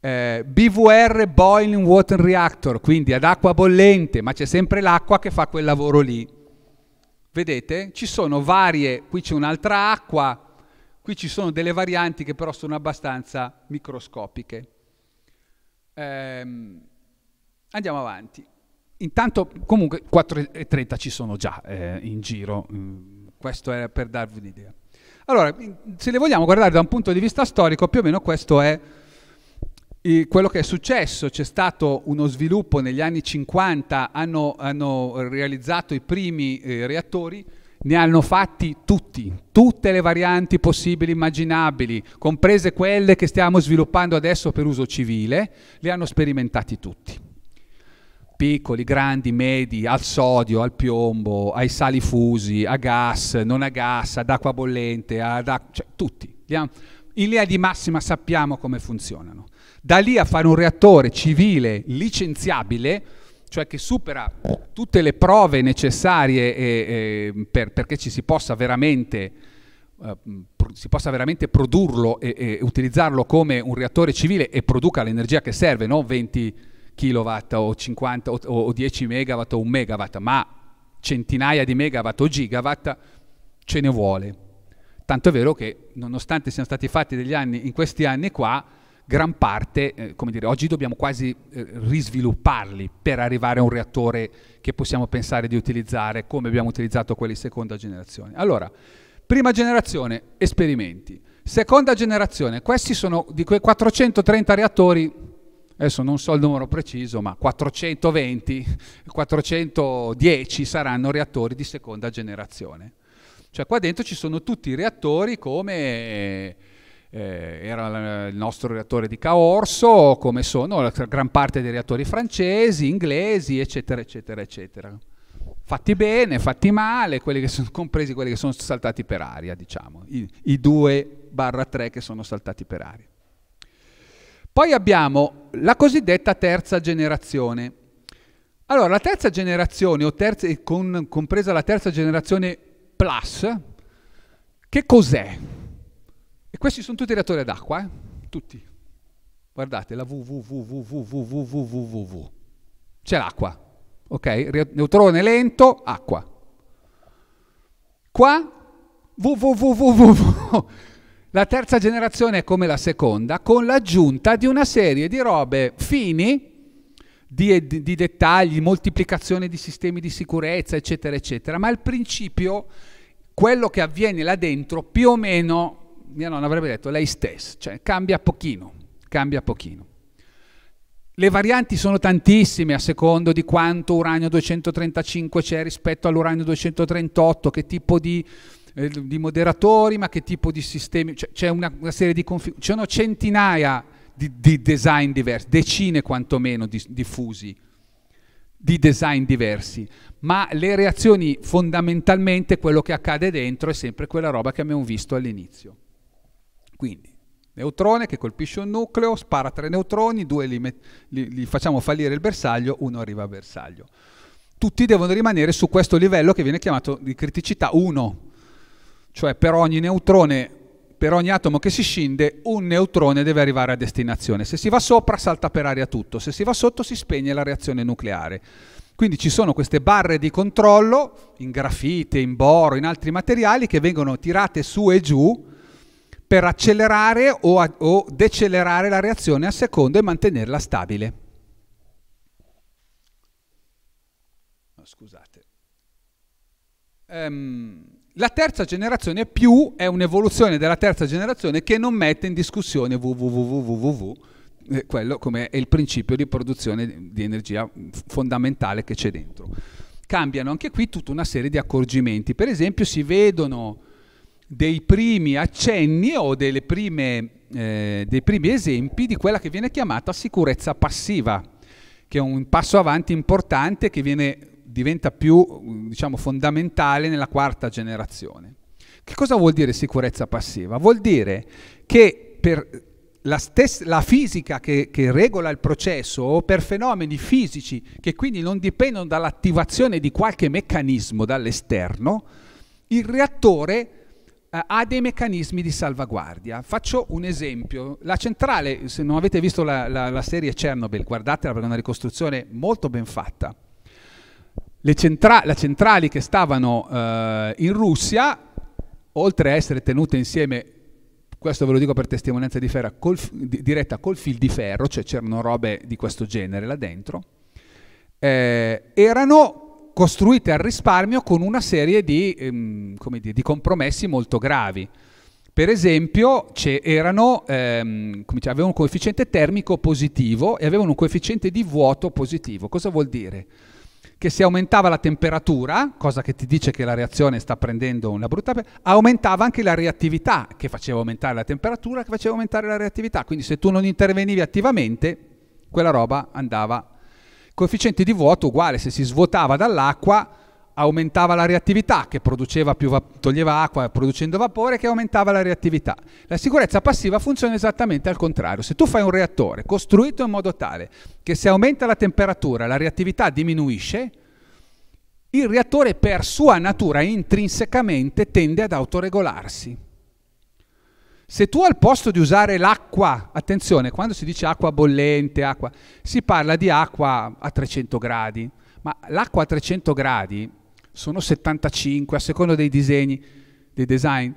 Eh, BVR Boiling Water Reactor, quindi ad acqua bollente, ma c'è sempre l'acqua che fa quel lavoro lì. Vedete? Ci sono varie, qui c'è un'altra acqua, Qui ci sono delle varianti che però sono abbastanza microscopiche. Ehm, andiamo avanti. Intanto comunque 4,30 ci sono già eh, in giro, mm, questo è per darvi un'idea. Allora, se le vogliamo guardare da un punto di vista storico, più o meno questo è eh, quello che è successo. C'è stato uno sviluppo negli anni 50, hanno, hanno realizzato i primi eh, reattori, ne hanno fatti tutti, tutte le varianti possibili e immaginabili, comprese quelle che stiamo sviluppando adesso per uso civile, li hanno sperimentati tutti. Piccoli, grandi, medi, al sodio, al piombo, ai sali fusi, a gas, non a gas, ad acqua bollente, ad acqua, cioè tutti. In linea di massima sappiamo come funzionano. Da lì a fare un reattore civile licenziabile, cioè che supera tutte le prove necessarie e, e per, perché ci si possa veramente, eh, si possa veramente produrlo e, e, utilizzarlo come un reattore civile e produca l'energia che serve, non 20 kW o 50 o, o 10 MW o 1 MW, ma centinaia di megawatt o gigawatt ce ne vuole. Tanto è vero che nonostante siano stati fatti degli anni, in questi anni qua, gran parte, eh, come dire, oggi dobbiamo quasi eh, risvilupparli per arrivare a un reattore che possiamo pensare di utilizzare come abbiamo utilizzato quelli seconda generazione. Allora, prima generazione, esperimenti. Seconda generazione, questi sono di quei 430 reattori, adesso non so il numero preciso, ma 420, 410 saranno reattori di seconda generazione. Cioè qua dentro ci sono tutti i reattori come eh, era il nostro reattore di Caorso, come sono la gran parte dei reattori francesi, inglesi, eccetera, eccetera, eccetera. Fatti bene, fatti male, quelli che sono, compresi quelli che sono saltati per aria, diciamo, i, i barra tre che sono saltati per aria. Poi abbiamo la cosiddetta terza generazione. Allora, la terza generazione, o terza, con, compresa la terza generazione Plus, che cos'è? E questi sono tutti reattori ad acqua, eh? tutti. Guardate, la www, c'è l'acqua, ok? Neutrone lento, acqua. Qua, www, la terza generazione è come la seconda, con l'aggiunta di una serie di robe fini, di, di, di, dettagli, moltiplicazione di sistemi di sicurezza, eccetera, eccetera, ma il principio, quello che avviene là dentro, più o meno mia nonna avrebbe detto lei stessa, cioè cambia pochino, cambia pochino. Le varianti sono tantissime a secondo di quanto uranio 235 c'è rispetto all'uranio 238, che tipo di, eh, di, moderatori, ma che tipo di sistemi, cioè, c'è una, una, serie di configurazioni, Ci sono centinaia di, di, design diversi, decine quantomeno diffusi di design diversi, ma le reazioni fondamentalmente quello che accade dentro è sempre quella roba che abbiamo visto all'inizio. Quindi, neutrone che colpisce un nucleo, spara tre neutroni, due li, met- li, li facciamo fallire il bersaglio, uno arriva a bersaglio. Tutti devono rimanere su questo livello che viene chiamato di criticità 1, cioè per ogni neutrone per ogni atomo che si scinde, un neutrone deve arrivare a destinazione. Se si va sopra, salta per aria tutto. Se si va sotto, si spegne la reazione nucleare. Quindi ci sono queste barre di controllo in grafite, in boro, in altri materiali che vengono tirate su e giù per accelerare o, a, o decelerare la reazione a seconda e mantenerla stabile. No, scusate. Um, la terza generazione più è un'evoluzione della terza generazione che non mette in discussione www, eh, quello come è il principio di produzione di energia fondamentale che c'è dentro. Cambiano anche qui tutta una serie di accorgimenti. Per esempio si vedono dei primi accenni o prime, eh, dei primi esempi di quella che viene chiamata sicurezza passiva, che è un passo avanti importante che viene, diventa più diciamo, fondamentale nella quarta generazione. Che cosa vuol dire sicurezza passiva? Vuol dire che per la, stessa, la fisica che, che regola il processo o per fenomeni fisici che quindi non dipendono dall'attivazione di qualche meccanismo dall'esterno, il reattore eh, ha dei meccanismi di salvaguardia. Faccio un esempio. La centrale, se non avete visto la, la, la serie Chernobyl, guardatela perché è una ricostruzione molto ben fatta. Centra le centrali che stavano eh, in Russia, oltre a essere tenute insieme, questo ve lo dico per testimonianza di ferra, col, di, diretta col fil di ferro, cioè c'erano robe di questo genere là dentro, eh, erano costruite al risparmio con una serie di, ehm, dire, di compromessi molto gravi. Per esempio, erano, ehm, avevano un coefficiente termico positivo e avevano un coefficiente di vuoto positivo. Cosa vuol dire? Che se aumentava la temperatura, cosa che ti dice che la reazione sta prendendo una brutta, aumentava anche la reattività, che faceva aumentare la temperatura, che faceva aumentare la reattività. Quindi se tu non intervenivi attivamente, quella roba andava Coefficiente di vuoto uguale, se si svuotava dall'acqua aumentava la reattività che produceva più va- toglieva acqua producendo vapore che aumentava la reattività. La sicurezza passiva funziona esattamente al contrario. Se tu fai un reattore costruito in modo tale che se aumenta la temperatura la reattività diminuisce, il reattore per sua natura intrinsecamente tende ad autoregolarsi. Se tu al posto di usare l'acqua, attenzione, quando si dice acqua bollente, acqua, si parla di acqua a 300 gradi, ma l'acqua a 300 gradi sono 75, a seconda dei disegni, dei design,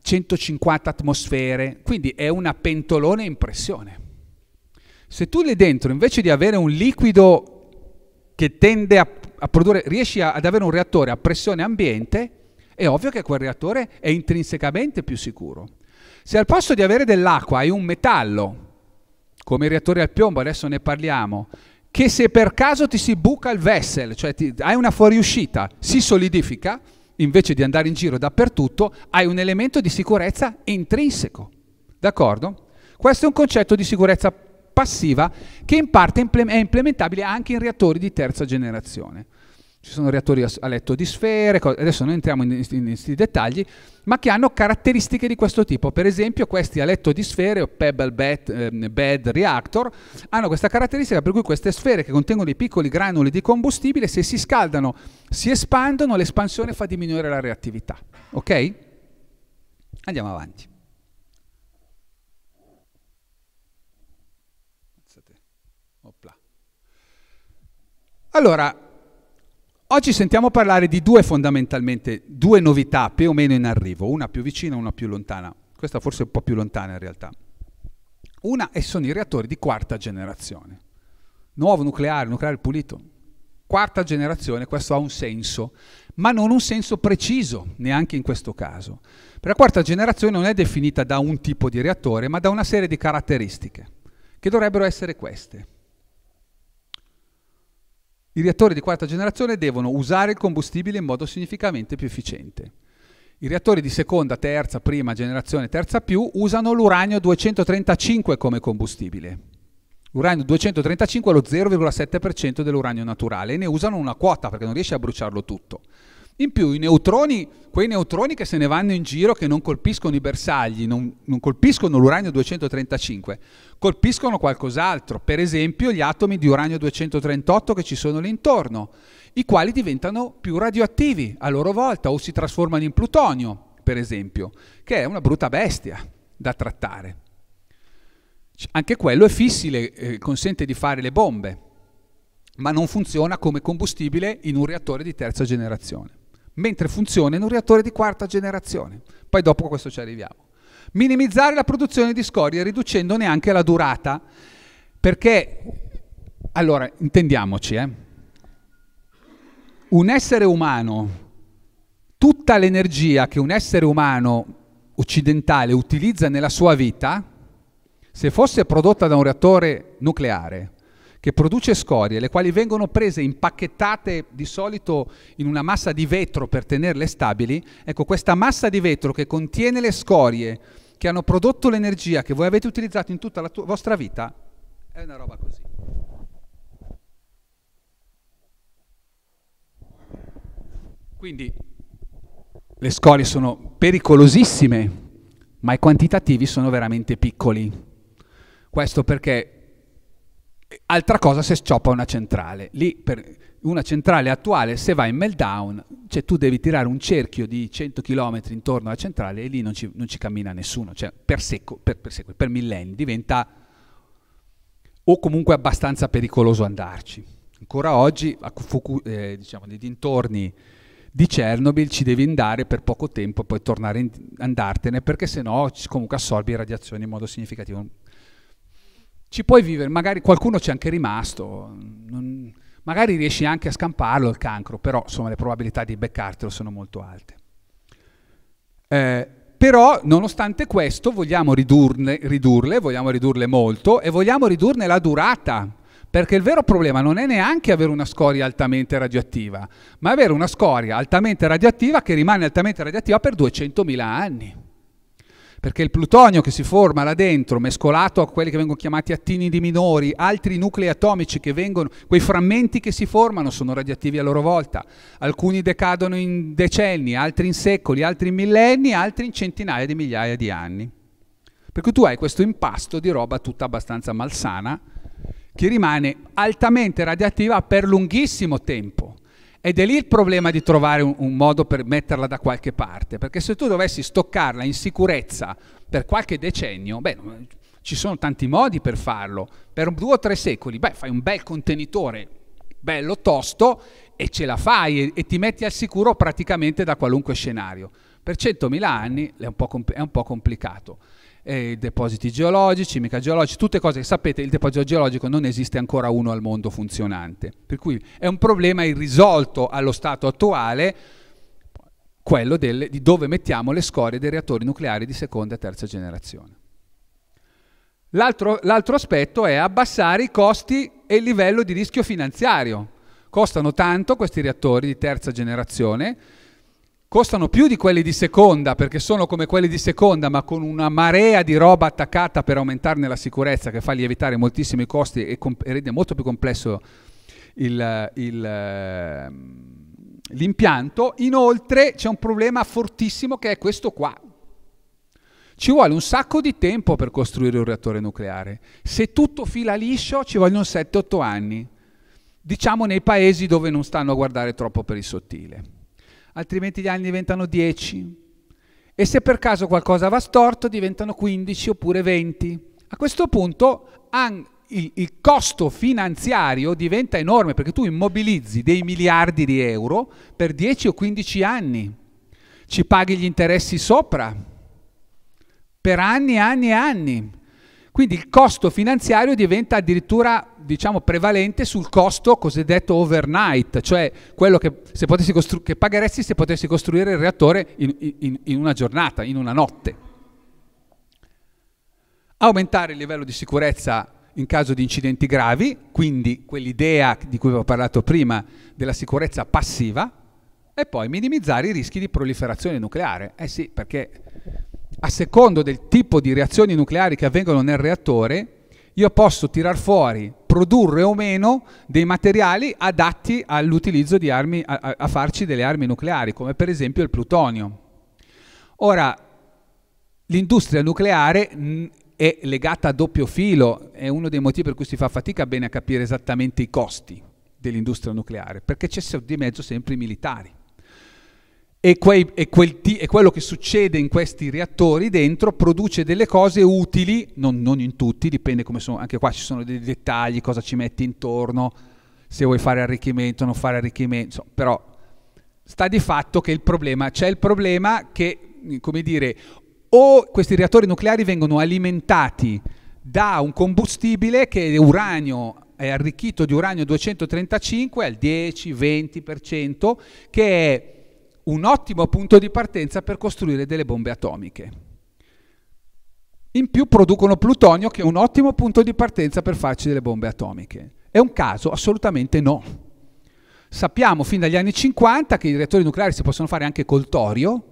150 atmosfere, quindi è una pentolone in pressione. Se tu lì dentro, invece di avere un liquido che tende a, a produrre, riesci a, ad avere un reattore a pressione ambiente, è ovvio che quel reattore è intrinsecamente più sicuro. Se al posto di avere dell'acqua hai un metallo, come i reattori al piombo, adesso ne parliamo, che se per caso ti si buca il vessel, cioè ti, hai una fuoriuscita, si solidifica, invece di andare in giro dappertutto, hai un elemento di sicurezza intrinseco. D'accordo? Questo è un concetto di sicurezza passiva che in parte è implementabile anche in reattori di terza generazione ci sono reattori a letto di sfere, adesso non entriamo in questi dettagli, ma che hanno caratteristiche di questo tipo. Per esempio questi a letto di sfere o Pebble bed, ehm, bed, Reactor hanno questa caratteristica per cui queste sfere che contengono dei piccoli granuli di combustibile, se si scaldano, si espandono, l'espansione fa diminuire la reattività. Ok? Andiamo avanti. Allora, Oggi sentiamo parlare di due fondamentalmente, due novità più o meno in arrivo, una più vicina e una più lontana. Questa forse è un po' più lontana in realtà. Una e sono i reattori di quarta generazione. Nuovo nucleare, nucleare pulito. Quarta generazione, questo ha un senso, ma non un senso preciso neanche in questo caso. Per la quarta generazione non è definita da un tipo di reattore, ma da una serie di caratteristiche, che dovrebbero essere queste. I reattori di quarta generazione devono usare il combustibile in modo significativamente più efficiente. I reattori di seconda, terza, prima generazione, terza più usano l'uranio 235 come combustibile. L'uranio 235 è lo 0,7% dell'uranio naturale e ne usano una quota perché non riesce a bruciarlo tutto. In più i neutroni, quei neutroni che se ne vanno in giro, che non colpiscono i bersagli, non, non colpiscono l'uranio 235, colpiscono qualcos'altro, per esempio gli atomi di uranio 238 che ci sono lì intorno, i quali diventano più radioattivi a loro volta o si trasformano in plutonio, per esempio, che è una brutta bestia da trattare. Anche quello è fissile, eh, consente di fare le bombe, ma non funziona come combustibile in un reattore di terza generazione mentre funziona in un reattore di quarta generazione. Poi dopo questo ci arriviamo. Minimizzare la produzione di scorie riducendone anche la durata, perché, allora, intendiamoci, eh? un essere umano, tutta l'energia che un essere umano occidentale utilizza nella sua vita, se fosse prodotta da un reattore nucleare, che produce scorie, le quali vengono prese, impacchettate di solito in una massa di vetro per tenerle stabili, ecco questa massa di vetro che contiene le scorie, che hanno prodotto l'energia che voi avete utilizzato in tutta la tu- vostra vita, è una roba così. Quindi le scorie sono pericolosissime, ma i quantitativi sono veramente piccoli. Questo perché Altra cosa se scioppa una centrale. Lì per una centrale attuale, se va in meltdown, cioè tu devi tirare un cerchio di 100 km intorno alla centrale e lì non ci, non ci cammina nessuno, cioè per, secco, per, per, secco, per millenni diventa o comunque abbastanza pericoloso andarci. Ancora oggi, a Fuku, eh, diciamo, nei dintorni di Chernobyl ci devi andare per poco tempo e poi tornare in, andartene perché sennò comunque assorbi radiazioni in modo significativo ci puoi vivere, magari qualcuno c'è anche rimasto, non, magari riesci anche a scamparlo il cancro, però insomma le probabilità di beccartelo sono molto alte. Eh, però nonostante questo vogliamo ridurne, ridurle, vogliamo ridurle molto e vogliamo ridurne la durata, perché il vero problema non è neanche avere una scoria altamente radioattiva, ma avere una scoria altamente radioattiva che rimane altamente radioattiva per 200.000 anni perché il plutonio che si forma là dentro, mescolato a quelli che vengono chiamati attini di minori, altri nuclei atomici che vengono, quei frammenti che si formano sono radioattivi a loro volta, alcuni decadono in decenni, altri in secoli, altri in millenni, altri in centinaia di migliaia di anni. Per cui tu hai questo impasto di roba tutta abbastanza malsana che rimane altamente radioattiva per lunghissimo tempo. Ed è lì il problema di trovare un, un, modo per metterla da qualche parte, perché se tu dovessi stoccarla in sicurezza per qualche decennio, beh, ci sono tanti modi per farlo, per due o tre secoli, beh, fai un bel contenitore bello tosto e ce la fai e, e ti metti al sicuro praticamente da qualunque scenario. Per 100.000 anni è un po', compl- è un po complicato eh, depositi geologici, mica geologici, tutte cose che sapete, il deposito geologico non esiste ancora uno al mondo funzionante, per cui è un problema irrisolto allo stato attuale quello delle, di dove mettiamo le scorie dei reattori nucleari di seconda e terza generazione. L'altro, l'altro aspetto è abbassare i costi e il livello di rischio finanziario. Costano tanto questi reattori di terza generazione, costano più di quelli di seconda perché sono come quelli di seconda ma con una marea di roba attaccata per aumentarne la sicurezza che fa lievitare moltissimi costi e, com- e rende molto più complesso il, il, ehm, l'impianto. Inoltre c'è un problema fortissimo che è questo qua. Ci vuole un sacco di tempo per costruire un reattore nucleare. Se tutto fila liscio ci vogliono 7-8 anni, diciamo nei paesi dove non stanno a guardare troppo per il sottile altrimenti gli anni diventano 10. E se per caso qualcosa va storto diventano 15 oppure 20. A questo punto il, costo finanziario diventa enorme perché tu immobilizzi dei miliardi di euro per 10 o 15 anni, ci paghi gli interessi sopra per anni e anni e anni. Quindi il costo finanziario diventa addirittura diciamo, prevalente sul costo cosiddetto overnight, cioè quello che, se costru- che pagheresti se potessi costruire il reattore in, in, in una giornata, in una notte. Aumentare il livello di sicurezza in caso di incidenti gravi, quindi quell'idea di cui ho parlato prima della sicurezza passiva, e poi minimizzare i rischi di proliferazione nucleare. Eh sì, perché a secondo del tipo di reazioni nucleari che avvengono nel reattore, io posso tirar fuori produrre o meno dei materiali adatti all'utilizzo di armi, a, a farci delle armi nucleari, come per esempio il plutonio. Ora, l'industria nucleare è legata a doppio filo, è uno dei motivi per cui si fa fatica bene a capire esattamente i costi dell'industria nucleare, perché c'è di mezzo sempre i militari e, quei, e, quel t- e, quello che succede in questi reattori dentro produce delle cose utili, non, non in tutti, dipende come sono, anche qua ci sono dei dettagli, cosa ci metti intorno, se vuoi fare arricchimento, non fare arricchimento, insomma, però sta di fatto che il problema, c'è il problema che, come dire, o questi reattori nucleari vengono alimentati da un combustibile che è uranio è arricchito di uranio 235 al 10-20%, che è un ottimo punto di partenza per costruire delle bombe atomiche. In più producono plutonio che è un ottimo punto di partenza per farci delle bombe atomiche. È un caso? Assolutamente no. Sappiamo fin dagli anni 50 che i reattori nucleari si possono fare anche col torio,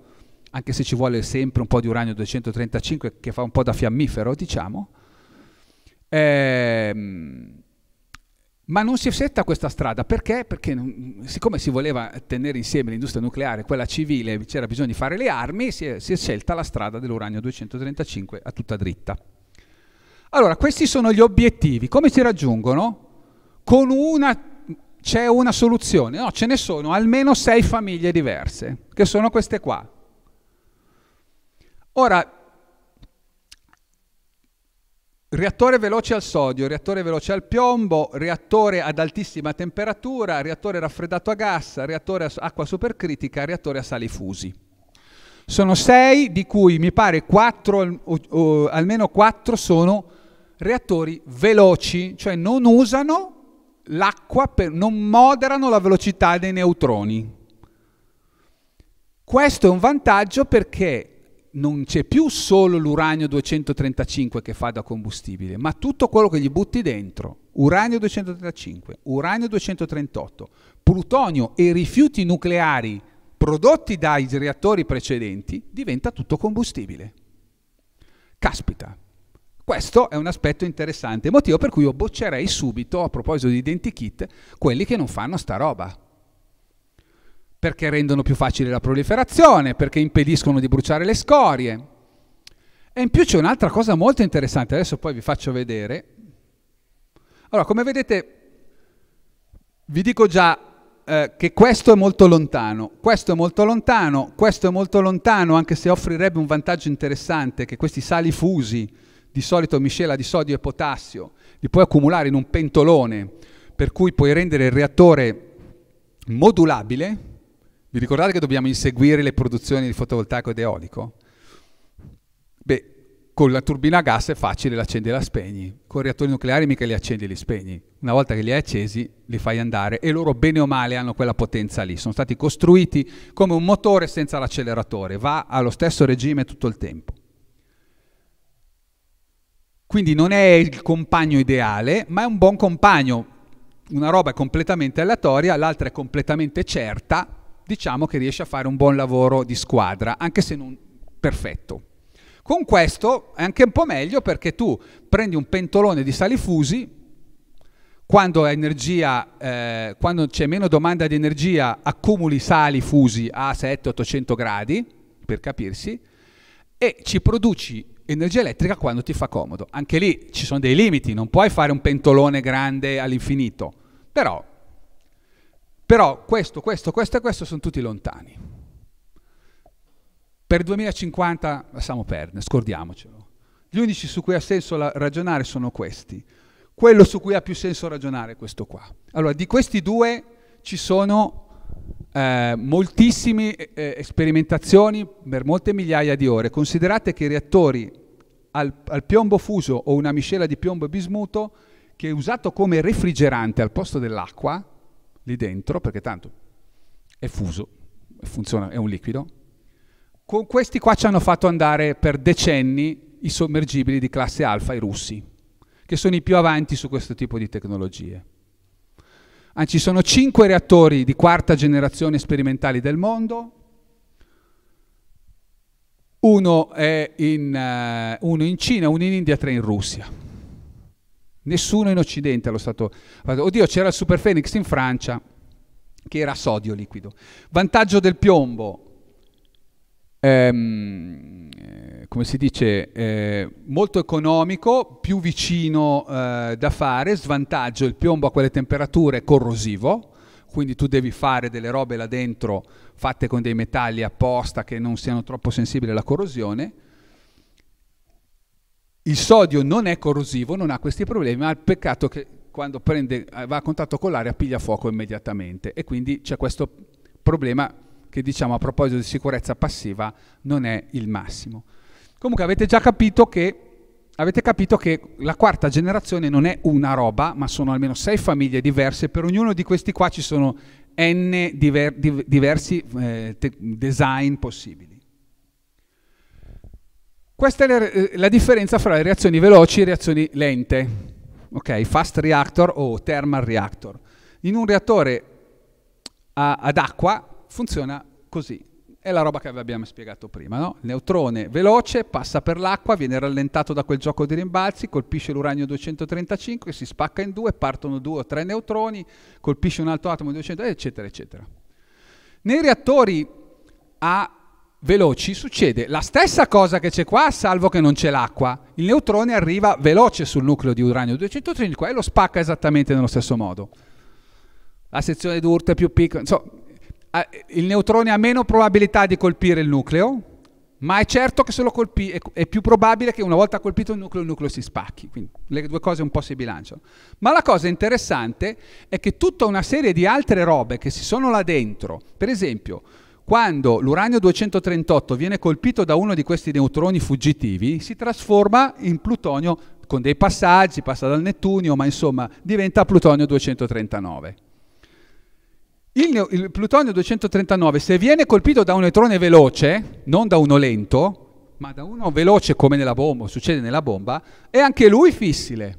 anche se ci vuole sempre un po' di uranio 235 che fa un po' da fiammifero, diciamo. Ehm, ma non si è scelta questa strada perché? Perché siccome si voleva tenere insieme l'industria nucleare e quella civile, c'era bisogno di fare le armi, si è, si è scelta la strada dell'uranio 235 a tutta dritta. Allora, questi sono gli obiettivi. Come si raggiungono? Con una c'è una soluzione. No, ce ne sono almeno sei famiglie diverse, che sono queste qua. Ora, Reattore veloce al sodio, reattore veloce al piombo, reattore ad altissima temperatura, reattore raffreddato a gas, reattore a acqua supercritica, reattore a sali fusi. Sono sei, di cui mi pare quattro, o, o, almeno quattro sono reattori veloci, cioè non usano l'acqua, non moderano la velocità dei neutroni. Questo è un vantaggio perché non c'è più solo l'uranio 235 che fa da combustibile, ma tutto quello che gli butti dentro, uranio 235, uranio 238, plutonio e rifiuti nucleari prodotti dai reattori precedenti, diventa tutto combustibile. Caspita, questo è un aspetto interessante, motivo per cui io boccerei subito, a proposito di identikit, quelli che non fanno sta roba perché rendono più facile la proliferazione, perché impediscono di bruciare le scorie. E in più c'è un'altra cosa molto interessante, adesso poi vi faccio vedere. Allora, come vedete, vi dico già eh, che questo è molto lontano, questo è molto lontano, questo è molto lontano, anche se offrirebbe un vantaggio interessante, che questi sali fusi, di solito miscela di sodio e potassio, li puoi accumulare in un pentolone, per cui puoi rendere il reattore modulabile, vi ricordate che dobbiamo inseguire le produzioni di fotovoltaico ed eolico? Beh, con la turbina a gas è facile, l'accendi e la spegni. Con i reattori nucleari mica li accendi e li spegni. Una volta che li hai accesi, li fai andare e loro bene o male hanno quella potenza lì. Sono stati costruiti come un motore senza l'acceleratore, va allo stesso regime tutto il tempo. Quindi non è il compagno ideale, ma è un buon compagno. Una roba è completamente aleatoria, l'altra è completamente certa, diciamo che riesce a fare un buon lavoro di squadra, anche se non perfetto. Con questo è anche un po' meglio perché tu prendi un pentolone di salifusi, quando, energia, eh, quando c'è meno domanda di energia accumuli sali fusi a 700-800 gradi, per capirsi, e ci produci energia elettrica quando ti fa comodo. Anche lì ci sono dei limiti, non puoi fare un pentolone grande all'infinito, però però questo, questo, questo e questo sono tutti lontani. Per 2050 lasciamo perdere, scordiamocelo. Gli unici su cui ha senso ragionare sono questi. Quello su cui ha più senso ragionare è questo qua. Allora, di questi due ci sono eh, moltissime eh, sperimentazioni per molte migliaia di ore. Considerate che i reattori al, al piombo fuso o una miscela di piombo e bismuto, che è usato come refrigerante al posto dell'acqua, lì dentro, perché tanto è fuso, funziona, è un liquido. Con questi qua ci hanno fatto andare per decenni i sommergibili di classe alfa, i russi, che sono i più avanti su questo tipo di tecnologie. Anzi, sono cinque reattori di quarta generazione sperimentali del mondo, uno, in, uh, uno in Cina, uno in India e tre in Russia. Nessuno in Occidente lo stato... Oddio, c'era il Super Phoenix in Francia che era sodio liquido. Vantaggio del piombo. Ehm, eh, come si dice, eh, molto economico, più vicino eh, da fare, svantaggio il piombo a quelle temperature è corrosivo, quindi tu devi fare delle robe là dentro fatte con dei metalli apposta che non siano troppo sensibili alla corrosione. Il sodio non è corrosivo, non ha questi problemi, ma il peccato che quando prende, eh, va a contatto con l'aria piglia fuoco immediatamente e quindi c'è questo problema che diciamo a proposito di sicurezza passiva non è il massimo. Comunque avete già capito che, capito che la quarta generazione non è una roba, ma sono almeno sei famiglie diverse, per ognuno di questi qua ci sono n diver, diversi eh, te, design possibili. Questa è la, eh, la differenza fra le reazioni veloci e le reazioni lente, ok? Fast reactor o thermal reactor. In un reattore a, ad acqua funziona così, è la roba che vi abbiamo spiegato prima, no? Il neutrone veloce passa per l'acqua, viene rallentato da quel gioco di rimbalzi, colpisce l'uranio 235, si spacca in due, partono due o tre neutroni, colpisce un altro atomo di 200, eccetera, eccetera. Nei reattori a veloci succede la stessa cosa che c'è qua, salvo che non c'è l'acqua. Il neutrone arriva veloce sul nucleo di uranio 235 e lo spacca esattamente nello stesso modo. La sezione d'urto è più piccola, insomma, il neutrone ha meno probabilità di colpire il nucleo, ma è certo che se lo colpì è più probabile che una volta colpito il nucleo il nucleo si spacchi, quindi le due cose un po' si bilanciano. Ma la cosa interessante è che tutta una serie di altre robe che si sono là dentro, per esempio quando l'uranio 238 viene colpito da uno di questi neutroni fuggitivi, si trasforma in plutonio con dei passaggi, passa dal Nettunio, ma insomma diventa plutonio 239. Il, il, plutonio 239, se viene colpito da un neutrone veloce, non da uno lento, ma da uno veloce come nella bomba, succede nella bomba, è anche lui fissile.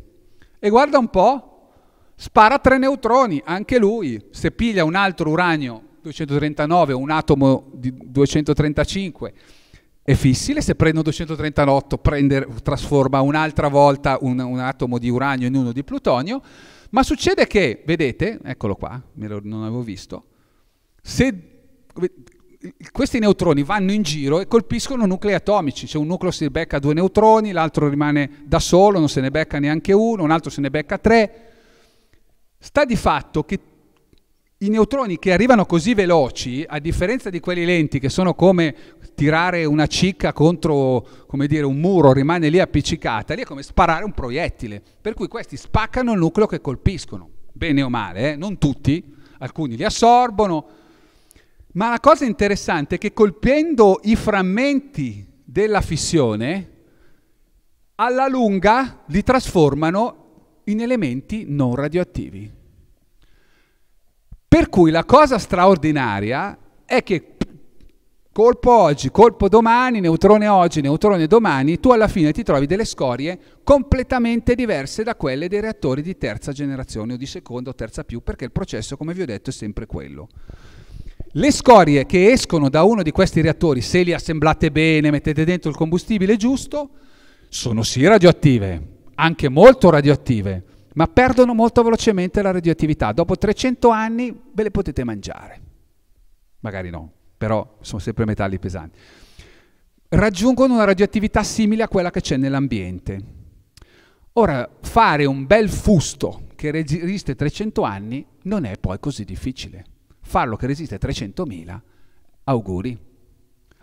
E guarda un po', spara tre neutroni, anche lui. Se piglia un altro uranio 239 un atomo di 235 è fissile, se prendo 238 prende, trasforma un'altra volta un, un, atomo di uranio in uno di plutonio, ma succede che, vedete, eccolo qua, lo, non avevo visto, se questi neutroni vanno in giro e colpiscono nuclei atomici, cioè un nucleo si becca due neutroni, l'altro rimane da solo, non se ne becca neanche uno, un altro se ne becca tre. Sta di fatto che i neutroni che arrivano così veloci, a differenza di quelli lenti che sono come tirare una cicca contro dire, un muro, rimane lì appiccicata, lì è come sparare un proiettile. Per cui questi spaccano il nucleo che colpiscono, bene o male, eh? non tutti, alcuni li assorbono. Ma la cosa interessante è che colpendo i frammenti della fissione, alla lunga li trasformano in elementi non radioattivi. Per cui la cosa straordinaria è che colpo oggi, colpo domani, neutrone oggi, neutrone domani, tu alla fine ti trovi delle scorie completamente diverse da quelle dei reattori di terza generazione o di seconda o terza più, perché il processo, come vi ho detto, è sempre quello. Le scorie che escono da uno di questi reattori, se li assemblate bene, mettete dentro il combustibile giusto, sono sì radioattive, anche molto radioattive, ma perdono molto velocemente la radioattività. Dopo 300 anni ve le potete mangiare. Magari no, però sono sempre metalli pesanti. Raggiungono una radioattività simile a quella che c'è nell'ambiente. Ora, fare un bel fusto che resiste 300 anni non è poi così difficile. Farlo che resiste 300.000, auguri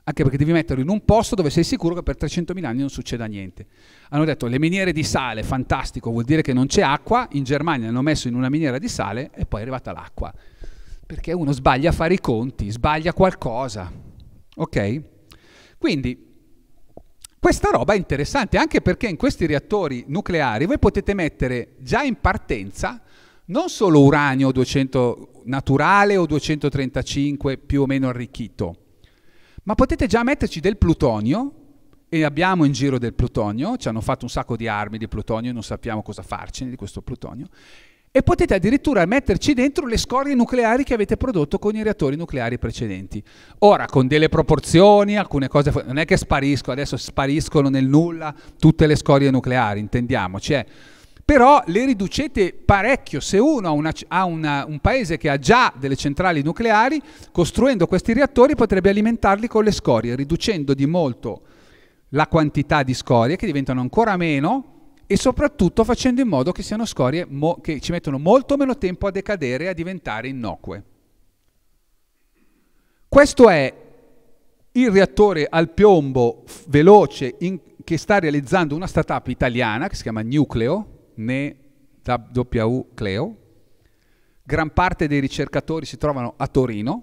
anche perché devi metterlo in un posto dove sei sicuro che per 300.000 anni non succeda niente. Hanno detto le miniere di sale, fantastico, vuol dire che non c'è acqua, in Germania l'hanno messo in una miniera di sale e poi è arrivata l'acqua, perché uno sbaglia a fare i conti, sbaglia qualcosa, ok? Quindi questa roba è interessante anche perché in questi reattori nucleari voi potete mettere già in partenza non solo uranio 200 naturale o 235 più o meno arricchito, ma potete già metterci del plutonio e abbiamo in giro del plutonio, ci hanno fatto un sacco di armi di plutonio e non sappiamo cosa farcene di questo plutonio, e potete addirittura metterci dentro le scorie nucleari che avete prodotto con i reattori nucleari precedenti. Ora, con delle proporzioni, alcune cose, non è che spariscono, adesso spariscono nel nulla tutte le scorie nucleari, intendiamoci, è eh però le riducete parecchio. Se uno ha, una, ha una, un paese che ha già delle centrali nucleari, costruendo questi reattori potrebbe alimentarli con le scorie, riducendo di molto la quantità di scorie che diventano ancora meno e soprattutto facendo in modo che siano scorie che ci mettono molto meno tempo a decadere e a diventare innocue. Questo è il reattore al piombo veloce in, che sta realizzando una startup italiana che si chiama Nucleo, né W Cleo. Gran parte dei ricercatori si trovano a Torino,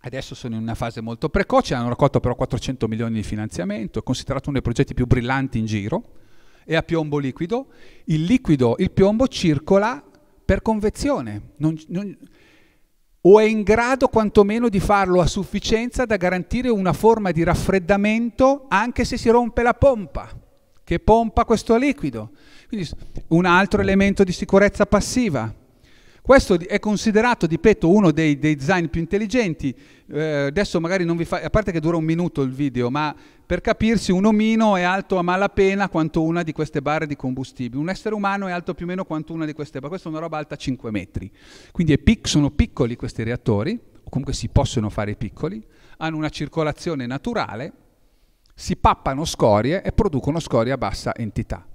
adesso sono in una fase molto precoce, hanno raccolto però 400 milioni di finanziamento, è considerato uno dei progetti più brillanti in giro, è a piombo liquido, il liquido, il piombo circola per convezione, non, non, o è in grado quantomeno di farlo a sufficienza da garantire una forma di raffreddamento anche se si rompe la pompa che pompa questo liquido. Quindi un altro elemento di sicurezza passiva. Questo è considerato, ripeto, uno dei, dei design più intelligenti. Eh, adesso magari non vi fa, a parte che dura un minuto il video, ma per capirsi un omino è alto a malapena quanto una di queste barre di combustibile. Un essere umano è alto più o meno quanto una di queste barre. Questa è una roba alta 5 metri. Quindi pic, sono piccoli questi reattori, o comunque si possono fare piccoli, hanno una circolazione naturale, si pappano scorie e producono scorie a bassa entità.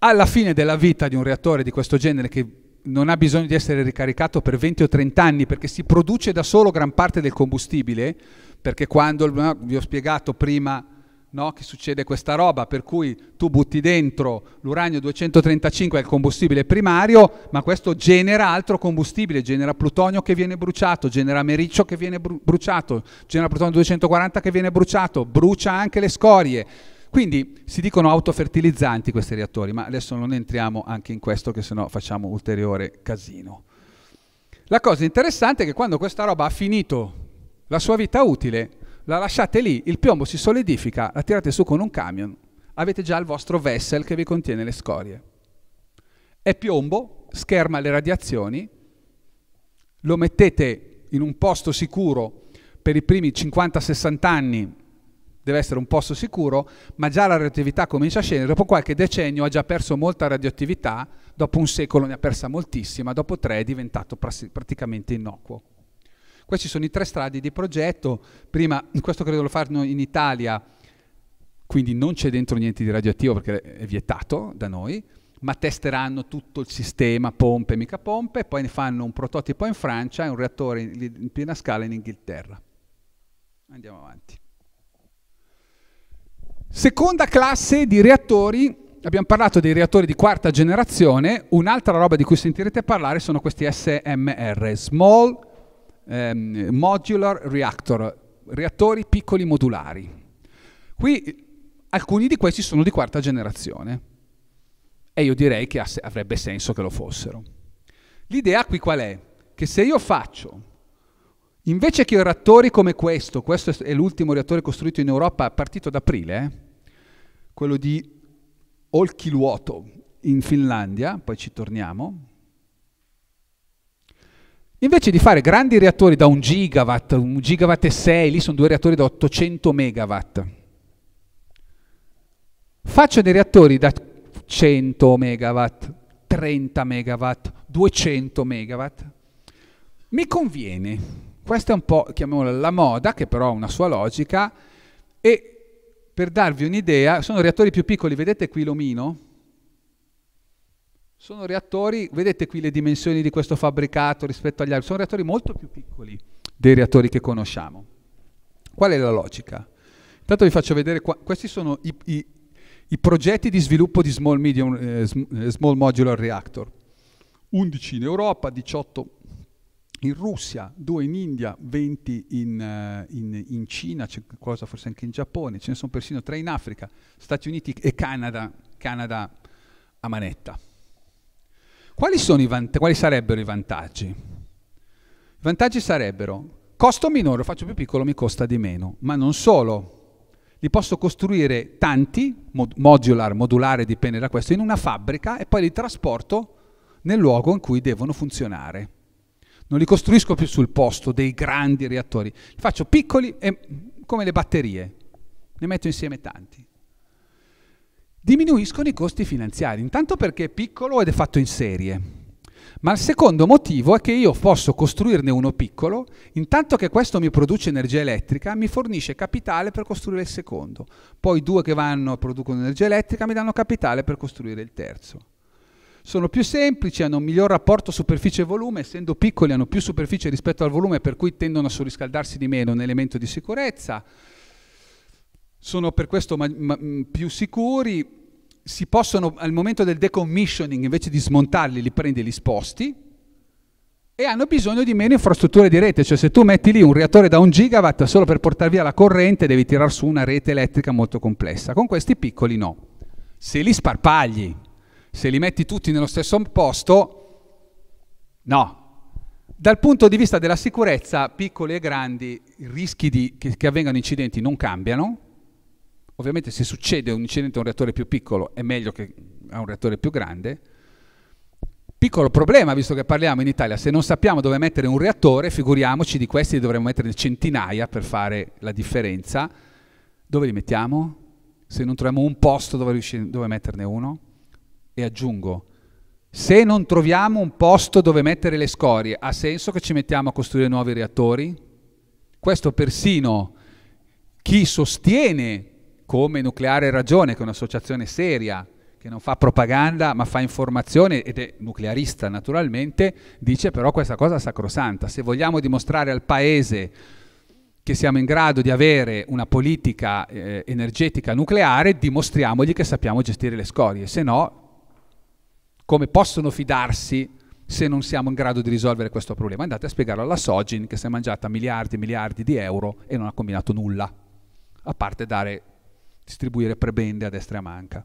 Alla fine della vita di un reattore di questo genere che non ha bisogno di essere ricaricato per 20 o 30 anni perché si produce da solo gran parte del combustibile, perché quando, no, vi ho spiegato prima no, che succede questa roba, per cui tu butti dentro l'uranio 235 è il combustibile primario, ma questo genera altro combustibile, genera plutonio che viene bruciato, genera mericcio che viene bruciato, genera plutonio 240 che viene bruciato, brucia anche le scorie quindi si dicono autofertilizzanti questi reattori, ma adesso non entriamo anche in questo che sennò facciamo ulteriore casino. La cosa interessante è che quando questa roba ha finito la sua vita utile, la lasciate lì, il piombo si solidifica, la tirate su con un camion, avete già il vostro vessel che vi contiene le scorie. È piombo, scherma le radiazioni, lo mettete in un posto sicuro per i primi 50-60 anni deve essere un posto sicuro, ma già la radioattività comincia a scendere, dopo qualche decennio ha già perso molta radioattività, dopo un secolo ne ha persa moltissima, dopo tre è diventato praticamente innocuo. Questi sono i tre strati di progetto, prima questo credo lo fanno in Italia, quindi non c'è dentro niente di radioattivo perché è vietato da noi, ma testeranno tutto il sistema, pompe, mica pompe, poi ne fanno un prototipo in Francia e un reattore in, in piena scala in Inghilterra. Andiamo avanti. Seconda classe di reattori, abbiamo parlato dei reattori di quarta generazione, un'altra roba di cui sentirete parlare sono questi SMR, Small ehm, Modular Reactor, reattori piccoli modulari. Qui alcuni di questi sono di quarta generazione e io direi che avrebbe senso che lo fossero. L'idea qui qual è? Che se io faccio Invece che reattori come questo, questo è l'ultimo reattore costruito in Europa partito ad aprile, eh? quello di Olkiluoto in Finlandia, poi ci torniamo. Invece di fare grandi reattori da un gigawatt, un gigawatt e 6, lì sono due reattori da 800 megawatt, faccio dei reattori da 100 megawatt, 30 megawatt, 200 megawatt. Mi conviene questa è un po', chiamiamola, la moda, che però ha una sua logica, e per darvi un'idea, sono reattori più piccoli, vedete qui l'omino? Sono reattori, vedete qui le dimensioni di questo fabbricato rispetto agli altri, sono reattori molto più piccoli dei reattori che conosciamo. Qual è la logica? Intanto vi faccio vedere, qua, questi sono i, i, i, progetti di sviluppo di small, medium, eh, eh small Modular Reactor. 11 in Europa, 18 in Russia, 2 in India, 20 in, eh, in, in Cina, c'è qualcosa forse anche in Giappone, ce ne sono persino 3 in Africa, Stati Uniti e Canada, Canada a manetta. Quali, vant- quali sarebbero i vantaggi? I vantaggi sarebbero costo minore, faccio più piccolo, mi costa di meno, ma non solo, li posso costruire tanti, mod- modular, modulare dipende da questo, in una fabbrica e poi li trasporto nel luogo in cui devono funzionare non li costruisco più sul posto dei grandi reattori, li faccio piccoli e come le batterie, ne metto insieme tanti. Diminuiscono i costi finanziari, intanto perché è piccolo ed è fatto in serie, ma il secondo motivo è che io posso costruirne uno piccolo, intanto che questo mi produce energia elettrica, mi fornisce capitale per costruire il secondo, poi due che vanno e producono energia elettrica mi danno capitale per costruire il terzo sono più semplici, hanno un miglior rapporto superficie-volume, essendo piccoli hanno più superficie rispetto al volume per cui tendono a surriscaldarsi di meno, un elemento di sicurezza, sono per questo ma- ma- più sicuri, si possono al momento del decommissioning invece di smontarli li prendi e li sposti e hanno bisogno di meno infrastrutture di rete, cioè se tu metti lì un reattore da un gigawatt solo per portare via la corrente devi tirare su una rete elettrica molto complessa, con questi piccoli no, se li sparpagli se li metti tutti nello stesso posto, no. Dal punto di vista della sicurezza, piccoli e grandi, i rischi di, che, che avvengano incidenti non cambiano. Ovviamente se succede un incidente a un reattore più piccolo è meglio che a un reattore più grande. Piccolo problema, visto che parliamo in Italia, se non sappiamo dove mettere un reattore, figuriamoci di questi dovremmo metterne centinaia per fare la differenza. Dove li mettiamo? Se non troviamo un posto dove, dove metterne uno? E aggiungo, se non troviamo un posto dove mettere le scorie, ha senso che ci mettiamo a costruire nuovi reattori? Questo persino chi sostiene come Nucleare Ragione, che è un'associazione seria, che non fa propaganda ma fa informazione ed è nuclearista naturalmente, dice però questa cosa sacrosanta. Se vogliamo dimostrare al Paese che siamo in grado di avere una politica eh, energetica nucleare, dimostriamogli che sappiamo gestire le scorie, se no come possono fidarsi se non siamo in grado di risolvere questo problema. Andate a spiegarlo alla Sogin che si è mangiata miliardi e miliardi di euro e non ha combinato nulla, a parte dare, distribuire prebende a destra e a manca.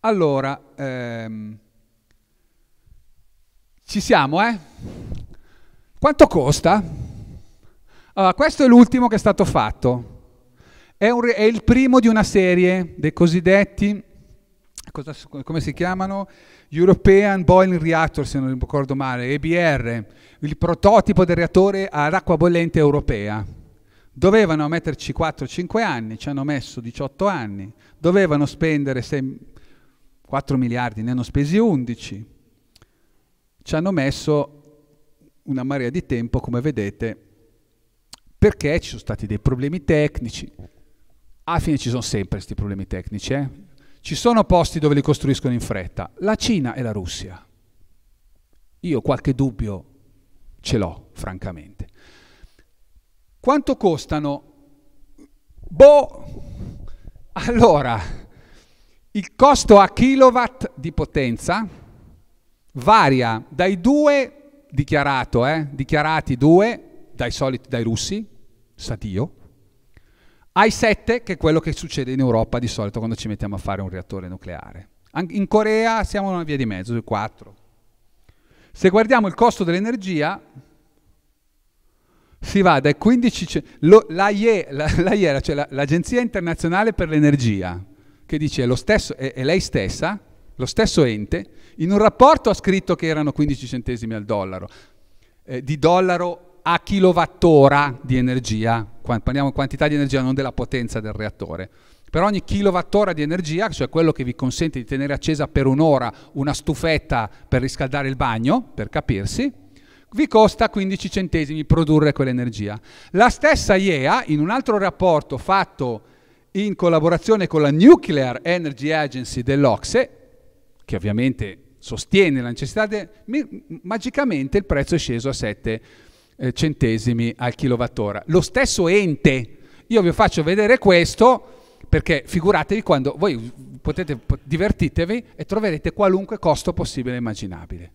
Allora, ehm, ci siamo, eh? Quanto costa? Allora, questo è l'ultimo che è stato fatto. È, un, è il primo di una serie dei cosiddetti cosa, come si chiamano? European Boiling Reactor, se non ricordo male, EBR, il prototipo del reattore ad acqua bollente europea. Dovevano metterci 4-5 anni, ci hanno messo 18 anni, dovevano spendere 6, 4 miliardi, ne hanno spesi 11, ci hanno messo una marea di tempo, come vedete, perché ci sono stati dei problemi tecnici. Alla fine ci sono sempre questi problemi tecnici, eh? Ci sono posti dove li costruiscono in fretta, la Cina e la Russia. Io qualche dubbio ce l'ho, francamente. Quanto costano? Boh, allora, il costo a kilowatt di potenza varia dai due dichiarato, eh, dichiarati due, dai soliti, dai russi, sa Dio, ai 7, che è quello che succede in Europa di solito quando ci mettiamo a fare un reattore nucleare. An- in Corea siamo una via di mezzo, sui 4. Se guardiamo il costo dell'energia, si va dai 15 ce- lo, la, IE, la, <laughs> la IERA, cioè la, l'Agenzia Internazionale per l'Energia, che dice lo stesso, è, è, lei stessa, lo stesso ente, in un rapporto ha scritto che erano 15 centesimi al dollaro, eh, di dollaro a kilowattora di energia, parliamo di quantità di energia, non della potenza del reattore. Per ogni kilowattora di energia, cioè quello che vi consente di tenere accesa per un'ora una stufetta per riscaldare il bagno, per capirsi, vi costa 15 centesimi produrre quell'energia. La stessa IEA, in un altro rapporto fatto in collaborazione con la Nuclear Energy Agency dell'Ocse, che ovviamente sostiene la necessità, de, magicamente il prezzo è sceso a 7 centesimi. Eh, centesimi al kilowattora. Lo stesso ente, io vi faccio vedere questo perché figuratevi quando voi potete divertitevi e troverete qualunque costo possibile e immaginabile.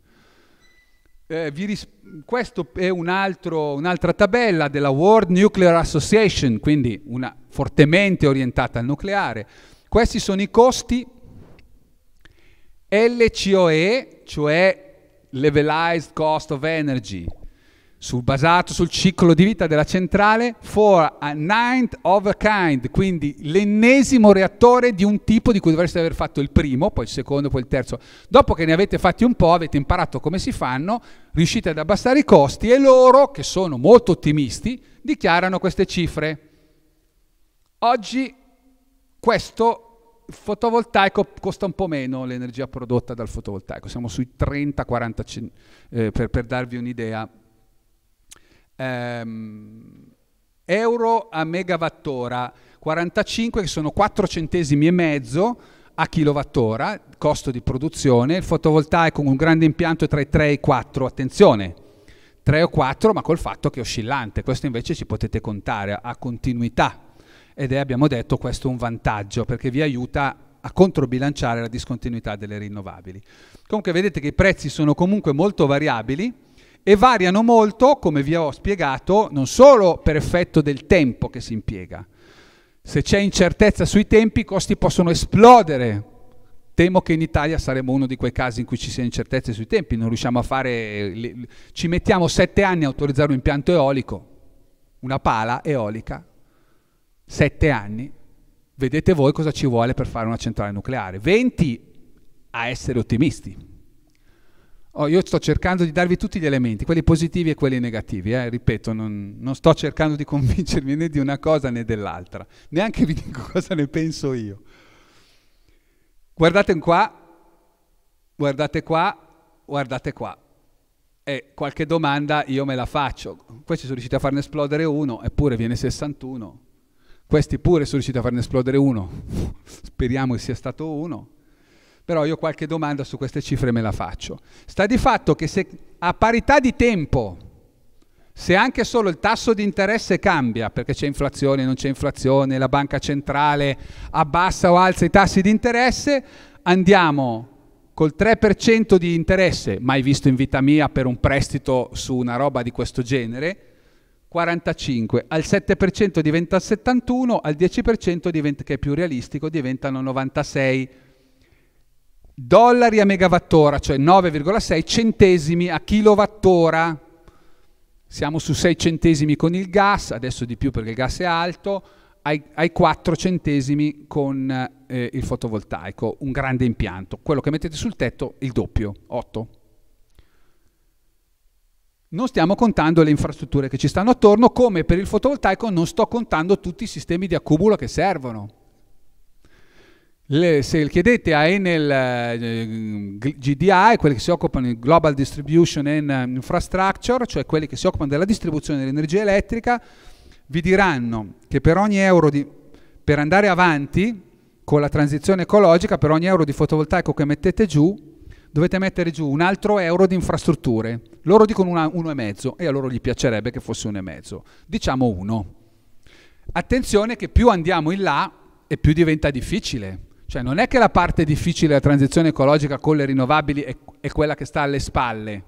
Eh, ris- questo è un altro, un'altra tabella della World Nuclear Association, quindi una fortemente orientata al nucleare. Questi sono i costi LCOE, cioè Levelized Cost of Energy, sul, basato sul ciclo di vita della centrale for a ninth of a kind, quindi l'ennesimo reattore di un tipo di cui dovreste aver fatto il primo, poi il secondo, poi il terzo. Dopo che ne avete fatti un po', avete imparato come si fanno, riuscite ad abbassare i costi e loro, che sono molto ottimisti, dichiarano queste cifre. Oggi questo fotovoltaico costa un po' meno l'energia prodotta dal fotovoltaico, siamo sui 30-40 eh, per, per darvi un'idea ehm, euro a megawattora, 45 che sono 4 centesimi e mezzo a kilowattora, costo di produzione, il fotovoltaico con un grande impianto è tra i 3 e i 4, attenzione, 3 o 4 ma col fatto che è oscillante, questo invece ci potete contare, a continuità ed è abbiamo detto questo un vantaggio perché vi aiuta a controbilanciare la discontinuità delle rinnovabili. Comunque vedete che i prezzi sono comunque molto variabili, e variano molto, come vi ho spiegato, non solo per effetto del tempo che si impiega. Se c'è incertezza sui tempi, i costi possono esplodere. Temo che in Italia saremo uno di quei casi in cui ci sia incertezza sui tempi, non riusciamo a fare... Le... Ci mettiamo sette anni a autorizzare un impianto eolico, una pala eolica, sette anni. Vedete voi cosa ci vuole per fare una centrale nucleare. Venti a essere ottimisti. Oh, io sto cercando di darvi tutti gli elementi, quelli positivi e quelli negativi, eh? ripeto, non, non, sto cercando di <laughs> convincervi né di una cosa né dell'altra, neanche vi dico <laughs> cosa ne penso io. Guardate qua, guardate qua, guardate qua. E qualche domanda io me la faccio. Questi sono riusciti a farne esplodere uno, eppure viene 61. Questi pure sono riusciti a farne esplodere uno. <laughs> Speriamo che sia stato uno però io qualche domanda su queste cifre me la faccio. Sta di fatto che se a parità di tempo, se anche solo il tasso di interesse cambia, perché c'è inflazione, non c'è inflazione, la banca centrale abbassa o alza i tassi di interesse, andiamo col 3% di interesse, mai visto in vita mia per un prestito su una roba di questo genere, 45, al 7% diventa 71, al 10% diventa, che è più realistico diventano 96 dollari a megawattora, cioè 9,6 centesimi a kilowattora. Siamo su 6 centesimi con il gas, adesso di più perché il gas è alto, ai, ai 4 centesimi con eh, il fotovoltaico, un grande impianto. Quello che mettete sul tetto, il doppio, 8. Non stiamo contando le infrastrutture che ci stanno attorno, come per il fotovoltaico non sto contando tutti i sistemi di accumulo che servono le, se chiedete a Enel eh, eh GDI, quelli che si occupano di Global Distribution and eh, Infrastructure, cioè quelli che si occupano della distribuzione dell'energia elettrica, vi diranno che per ogni euro di, per andare avanti con la transizione ecologica, per ogni euro di fotovoltaico che mettete giù, dovete mettere giù un altro euro di infrastrutture. Loro dicono una, uno e mezzo e a loro gli piacerebbe che fosse uno e mezzo. Diciamo uno. Attenzione che più andiamo in là e più diventa difficile, cioè non è che la parte difficile della transizione ecologica con le rinnovabili è, è quella che sta alle spalle,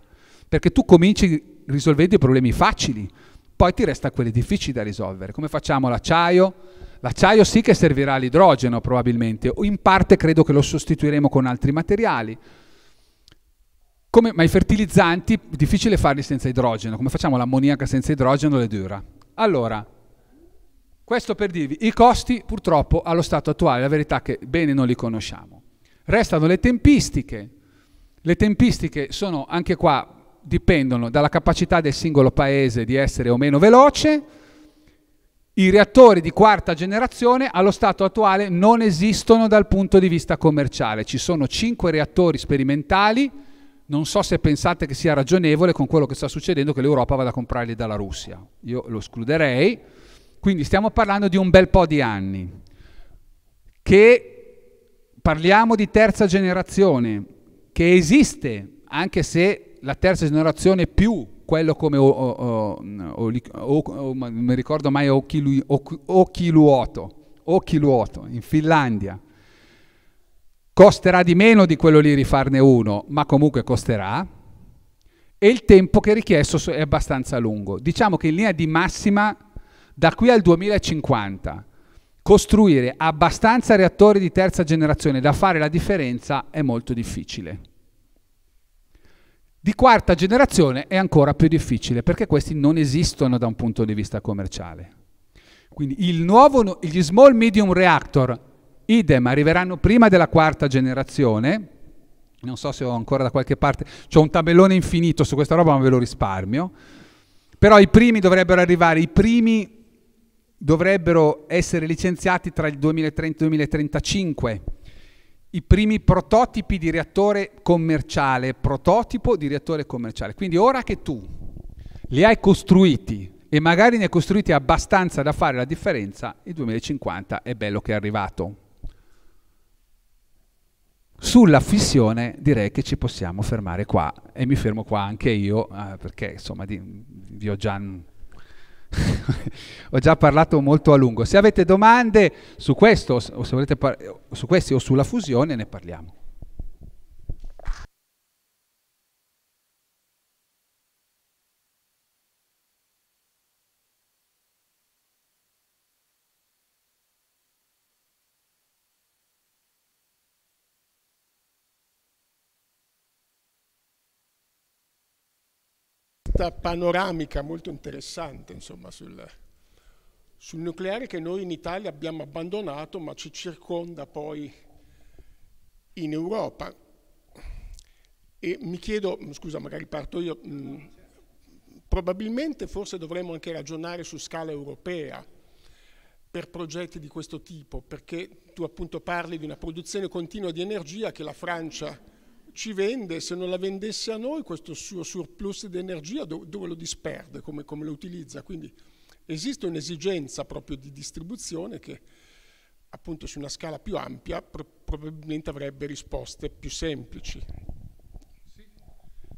perché tu cominci risolvendo i problemi facili, poi ti resta quelli difficili da risolvere. Come facciamo l'acciaio? L'acciaio sì che servirà all'idrogeno probabilmente, o in parte credo che lo sostituiremo con altri materiali. Come, ma i fertilizzanti, difficile farli senza idrogeno, come facciamo l'ammoniaca senza idrogeno le dura. Allora, questo per dirvi, i costi purtroppo allo stato attuale, la verità è che bene non li conosciamo. Restano le tempistiche. Le tempistiche sono anche qua dipendono dalla capacità del singolo paese di essere o meno veloce. I reattori di quarta generazione allo stato attuale non esistono dal punto di vista commerciale. Ci sono cinque reattori sperimentali. Non so se pensate che sia ragionevole con quello che sta succedendo che l'Europa vada a comprarli dalla Russia. Io lo escluderei quindi stiamo parlando di un bel po' di anni, che parliamo di terza generazione, che esiste, anche se la terza generazione più quello come o, o, o, o non mi ricordo mai Okiluoto, Okiluoto in Finlandia. Costerà di meno di quello lì rifarne uno, ma comunque costerà. E il tempo che è richiesto è abbastanza lungo. Diciamo che in linea di massima da qui al 2050 costruire abbastanza reattori di terza generazione da fare la differenza è molto difficile. Di quarta generazione è ancora più difficile perché questi non esistono da un punto di vista commerciale. Quindi nuovo, gli small medium reactor, idem, arriveranno prima della quarta generazione. Non so se ho ancora da qualche parte, c'ho un tabellone infinito su questa roba, ma ve lo risparmio. Però i primi dovrebbero arrivare, i primi dovrebbero essere licenziati tra il 2030 e il 2035. I primi prototipi di reattore commerciale, prototipo di reattore commerciale. Quindi ora che tu li hai costruiti e magari ne hai costruiti abbastanza da fare la differenza, il 2050 è bello che è arrivato. Sulla fissione direi che ci possiamo fermare qua e mi fermo qua anche io eh, perché insomma di, vi ho già ho già parlato molto a lungo. Se avete domande su questo, o su questi o sulla fusione, ne parliamo. questa panoramica molto interessante insomma, sul, sul nucleare che noi in Italia abbiamo abbandonato ma ci circonda poi in Europa. E mi chiedo, scusa magari parto io, mh, mm, probabilmente forse dovremmo anche ragionare su scala europea per progetti di questo tipo, perché tu appunto parli di una produzione continua di energia che la Francia ci vende, se non la vendesse a noi, questo suo surplus di energia dove, dove lo disperde, come, come, lo utilizza. Quindi esiste un'esigenza proprio di distribuzione che appunto su una scala più ampia pro- probabilmente avrebbe risposte più semplici. Sì,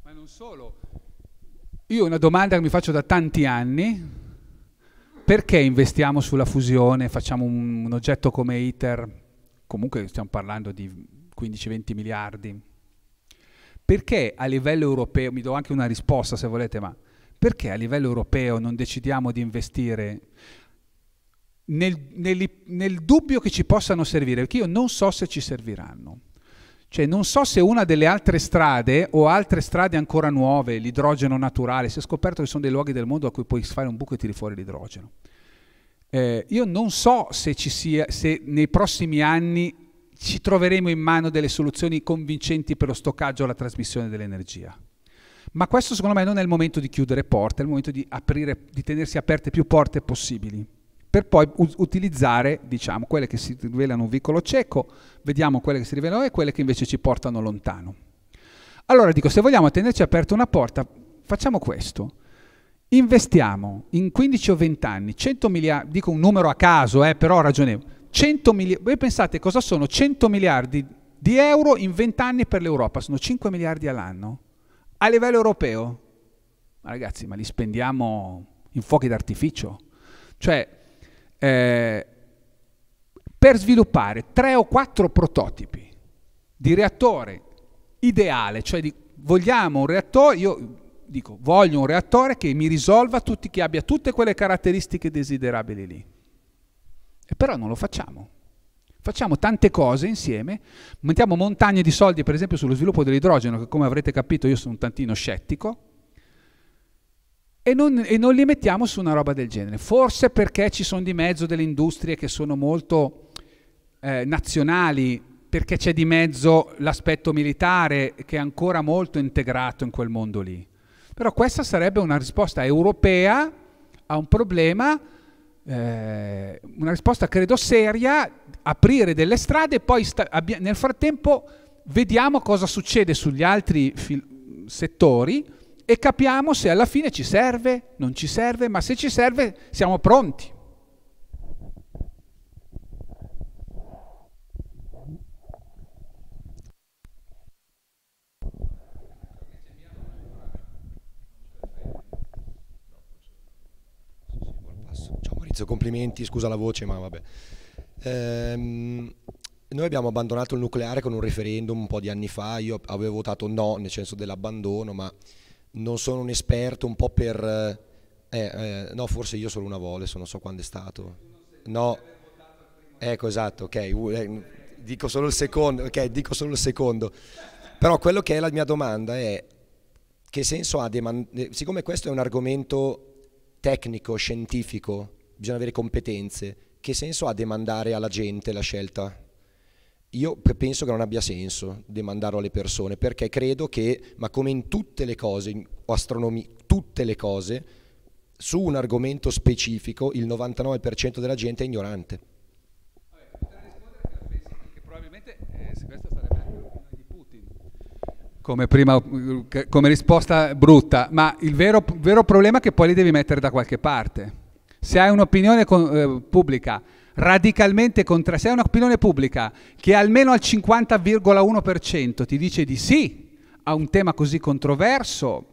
ma non solo. Io ho una domanda che mi faccio da tanti anni, perché investiamo sulla fusione, facciamo un, un oggetto come ITER, comunque stiamo parlando di 15-20 miliardi, perché a livello europeo, mi do anche una risposta se volete, ma perché a livello europeo non decidiamo di investire nel, nel, nel, dubbio che ci possano servire, perché io non so se ci serviranno. Cioè non so se una delle altre strade o altre strade ancora nuove, l'idrogeno naturale, si è scoperto che sono dei luoghi del mondo a cui puoi fare un buco e tiri fuori l'idrogeno. Eh, io non so se, sia, se nei prossimi anni ci troveremo in mano delle soluzioni convincenti per lo stoccaggio e la trasmissione dell'energia. Ma questo secondo me non è il momento di chiudere porte, è il momento di, aprire, di tenersi aperte più porte possibili, per poi utilizzare diciamo, quelle che si rivelano un vicolo cieco, vediamo quelle che si rivelano e quelle che invece ci portano lontano. Allora dico, se vogliamo tenerci aperta una porta, facciamo questo. Investiamo in 15 o 20 anni 100 miliardi, dico un numero a caso, eh, però ragionevole, 100 miliardi, voi pensate cosa sono 100 miliardi di euro in 20 anni per l'Europa, sono 5 miliardi all'anno. A livello europeo, ma ragazzi, ma li spendiamo in fuochi d'artificio. Cioè, eh, per sviluppare 3 o 4 prototipi di reattore ideale, cioè di, vogliamo un reattore, io dico voglio un reattore che mi risolva tutti, che abbia tutte quelle caratteristiche desiderabili lì. E però non lo facciamo. Facciamo tante cose insieme, mettiamo montagne di soldi per esempio sullo sviluppo dell'idrogeno, che come avrete capito io sono un tantino scettico, e non, e non li mettiamo su una roba del genere. Forse perché ci sono di mezzo delle industrie che sono molto eh, nazionali, perché c'è di mezzo l'aspetto militare che è ancora molto integrato in quel mondo lì. Però questa sarebbe una risposta europea a un problema eh, una risposta credo seria, aprire delle strade e poi nel frattempo vediamo cosa succede sugli altri settori e capiamo se alla fine ci serve, non ci serve, ma se ci serve siamo pronti. Lorenzo, complimenti, scusa la voce, ma vabbè. Ehm, noi abbiamo abbandonato il nucleare con un referendum un po' di anni fa, io avevo votato no nel senso dell'abbandono, ma non sono un esperto un po' per... Eh, eh, no, forse io solo una volta, se non so quando è stato. No, ecco esatto, ok, eh, dico solo il secondo, ok, dico solo il secondo. Però quello che è la mia domanda è che senso ha, siccome questo è un argomento tecnico, scientifico, bisogna avere competenze. Che senso ha demandare alla gente la scelta? Io penso che non abbia senso demandarlo alle persone perché credo che, ma come in tutte le cose, in astronomia, tutte le cose, su un argomento specifico il 99% della gente è ignorante. Eh, come, prima, eh, come risposta brutta, ma il vero, vero problema è che poi li devi mettere da qualche parte. Se hai un'opinione eh, pubblica radicalmente contraria, se hai un'opinione pubblica che almeno al 50,1% ti dice di sì a un tema così controverso,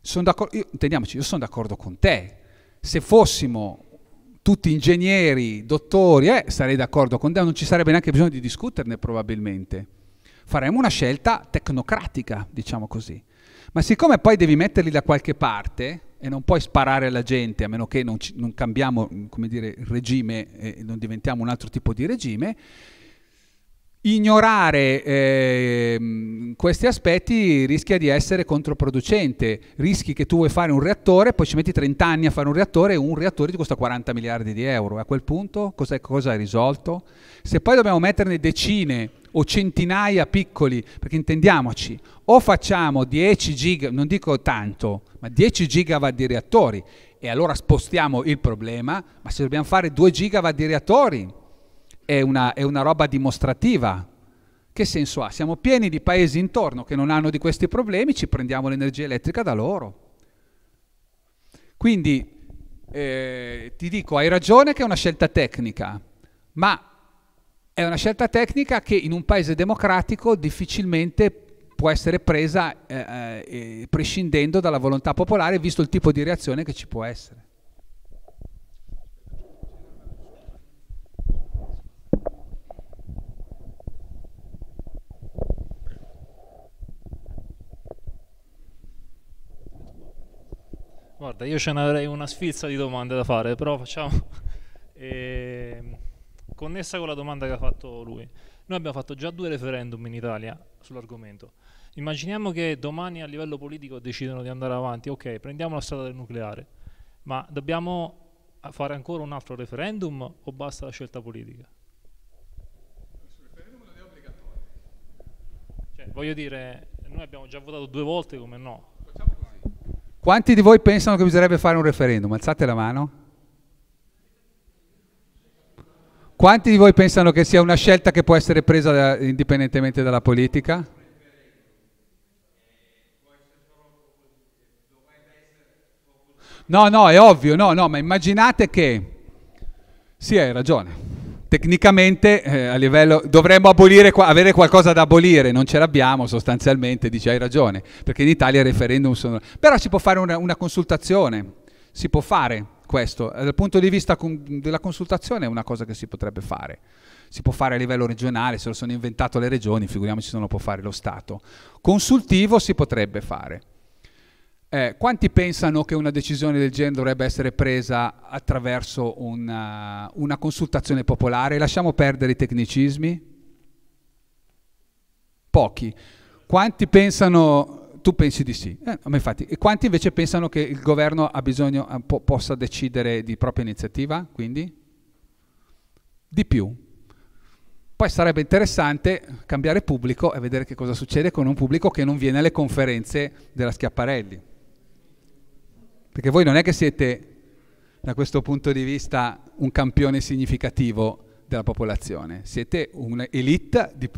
sono io, teniamoci, io sono d'accordo con te. Se fossimo tutti ingegneri, dottori, eh, sarei d'accordo con te, non ci sarebbe neanche bisogno di discuterne probabilmente. Faremmo una scelta tecnocratica, diciamo così. Ma siccome poi devi metterli da qualche parte, e non puoi sparare alla gente a meno che non, ci, non cambiamo dire, regime e non diventiamo un altro tipo di regime. Ignorare eh, questi aspetti rischia di essere controproducente, rischi che tu vuoi fare un reattore, poi ci metti 30 anni a fare un reattore e un reattore ti costa 40 miliardi di euro. A quel punto cosa, cosa hai risolto? Se poi dobbiamo metterne decine o centinaia piccoli, perché intendiamoci, o facciamo 10 giga, non dico tanto, ma 10 gigawatt di reattori e allora spostiamo il problema, ma se dobbiamo fare 2 gigawatt di reattori è una, è una roba dimostrativa. Che senso ha? Siamo pieni di paesi intorno che non hanno di questi problemi, ci prendiamo l'energia elettrica da loro. Quindi eh, ti dico, hai ragione che è una scelta tecnica, ma è una scelta tecnica che in un paese democratico difficilmente può essere presa eh, eh, prescindendo dalla volontà popolare, visto il tipo di reazione che ci può essere. Guarda, io ce n'avrei una sfilza di domande da fare, però facciamo... <laughs> e... Ehm, connessa con la domanda che ha fatto lui. Noi abbiamo fatto già due referendum in Italia sull'argomento. Immaginiamo che domani a livello politico decidano di andare avanti, ok, prendiamo la strada del nucleare, ma dobbiamo fare ancora un altro referendum o basta la scelta politica? Il referendum non è obbligatorio. Cioè, voglio dire, noi abbiamo già votato due volte, come no? Quanti di voi pensano che bisognerebbe fare un referendum? Alzate la mano. Quanti di voi pensano che sia una scelta che può essere presa da, indipendentemente dalla politica? No, no, è ovvio, no, no, ma immaginate che... Sì, hai ragione. Tecnicamente eh, a livello dovremmo abolire, avere qualcosa da abolire, non ce l'abbiamo sostanzialmente, dici hai ragione, perché in Italia i referendum sono... Però si può fare una, una consultazione, si può fare questo eh, dal punto di vista della consultazione è una cosa che si potrebbe fare si può fare a livello regionale se lo sono inventato le regioni figuriamoci se non lo può fare lo Stato consultivo si potrebbe fare eh, quanti pensano che una decisione del genere dovrebbe essere presa attraverso una, eh, una consultazione popolare? Lasciamo perdere i tecnicismi. Pochi. Quanti pensano tu pensi di sì. Eh, ma infatti, e quanti invece pensano che il governo bisogno, eh, po- possa decidere di propria iniziativa? Quindi? Di più. Poi sarebbe interessante cambiare pubblico e vedere che cosa succede con un pubblico che non viene alle conferenze della Schiaparelli. Perché voi non è che siete, da questo punto di vista, un campione significativo della popolazione, siete un'elite di,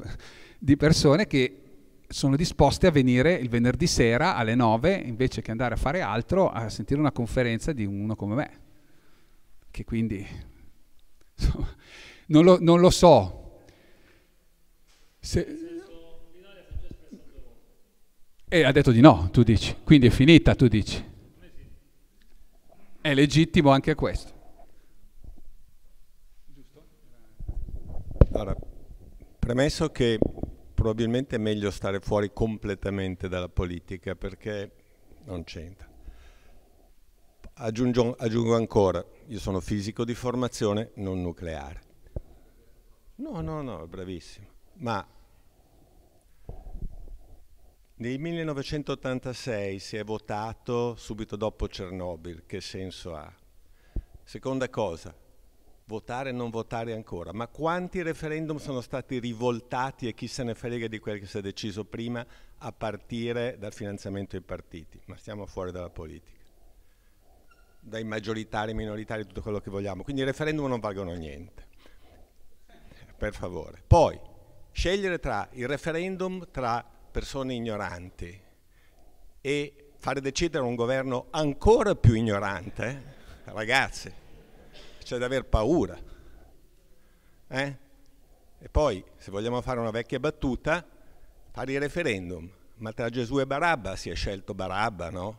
di persone che sono disposte a venire il venerdì sera alle 9 invece che andare a fare altro a sentire una conferenza di uno come me. Che quindi insomma, non, lo, non lo so. Se, e eh, ha detto di no, tu dici. Quindi è finita, tu dici. È legittimo anche questo. Giusto? Allora, premesso che probabilmente è meglio stare fuori completamente dalla politica perché non c'entra. Aggiungo, aggiungo, ancora, io sono fisico di formazione, non nucleare. No, no, no, bravissimo. Ma nel 1986 si è votato subito dopo Chernobyl, che senso ha? Seconda cosa, votare e non votare ancora, ma quanti referendum sono stati rivoltati e chi se ne frega di quel che si è deciso prima a partire dal finanziamento ai partiti, ma stiamo fuori dalla politica, dai maggioritari, minoritari, tutto quello che vogliamo, quindi i referendum non valgono niente, per favore. Poi, scegliere tra il referendum tra persone ignoranti e fare decidere un governo ancora più ignorante, eh? ragazzi, c'è da aver paura. Eh? E poi, se vogliamo fare una vecchia battuta, fare il referendum. Ma tra Gesù e Barabba si è scelto Barabba, no?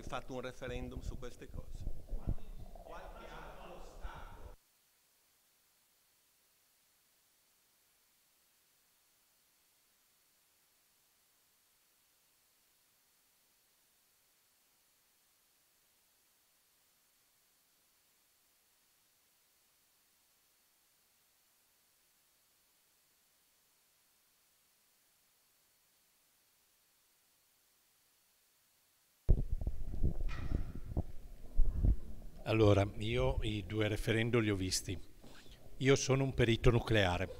hai fatto un referendum su queste cose. Allora, io i due referendum li ho visti. Io sono un perito nucleare.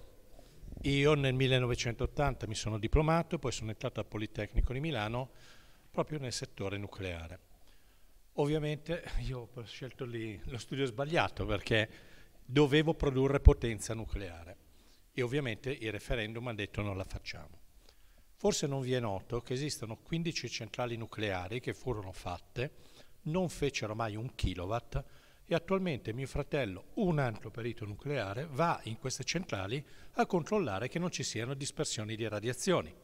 Io nel 1980 mi sono diplomato poi sono entrato al Politecnico di Milano proprio nel settore nucleare. Ovviamente <laughs> io ho scelto lì lo studio sbagliato perché dovevo produrre potenza nucleare e ovviamente il referendum ha detto non la facciamo. Forse non vi è noto che esistono 15 centrali nucleari che furono fatte non fecero mai un kilowatt e attualmente mio fratello, un altro perito nucleare, va in queste centrali a controllare che non ci siano dispersioni di radiazioni.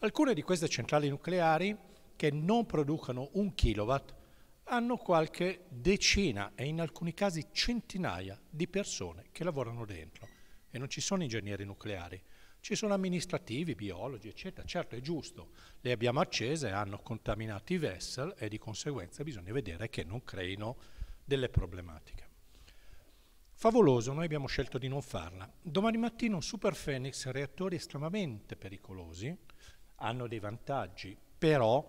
Alcune di queste centrali nucleari che non producono un kilowatt hanno qualche decina e in alcuni casi centinaia di persone che lavorano dentro e non ci sono ingegneri nucleari. Ci sono amministrativi, biologi, eccetera. Certo è giusto, le abbiamo accese, hanno contaminato i vessel e di conseguenza bisogna vedere che non creino delle problematiche. Favoloso, noi abbiamo scelto di non farla. Domani mattina un Super Phoenix, reattori estremamente pericolosi, hanno dei vantaggi, però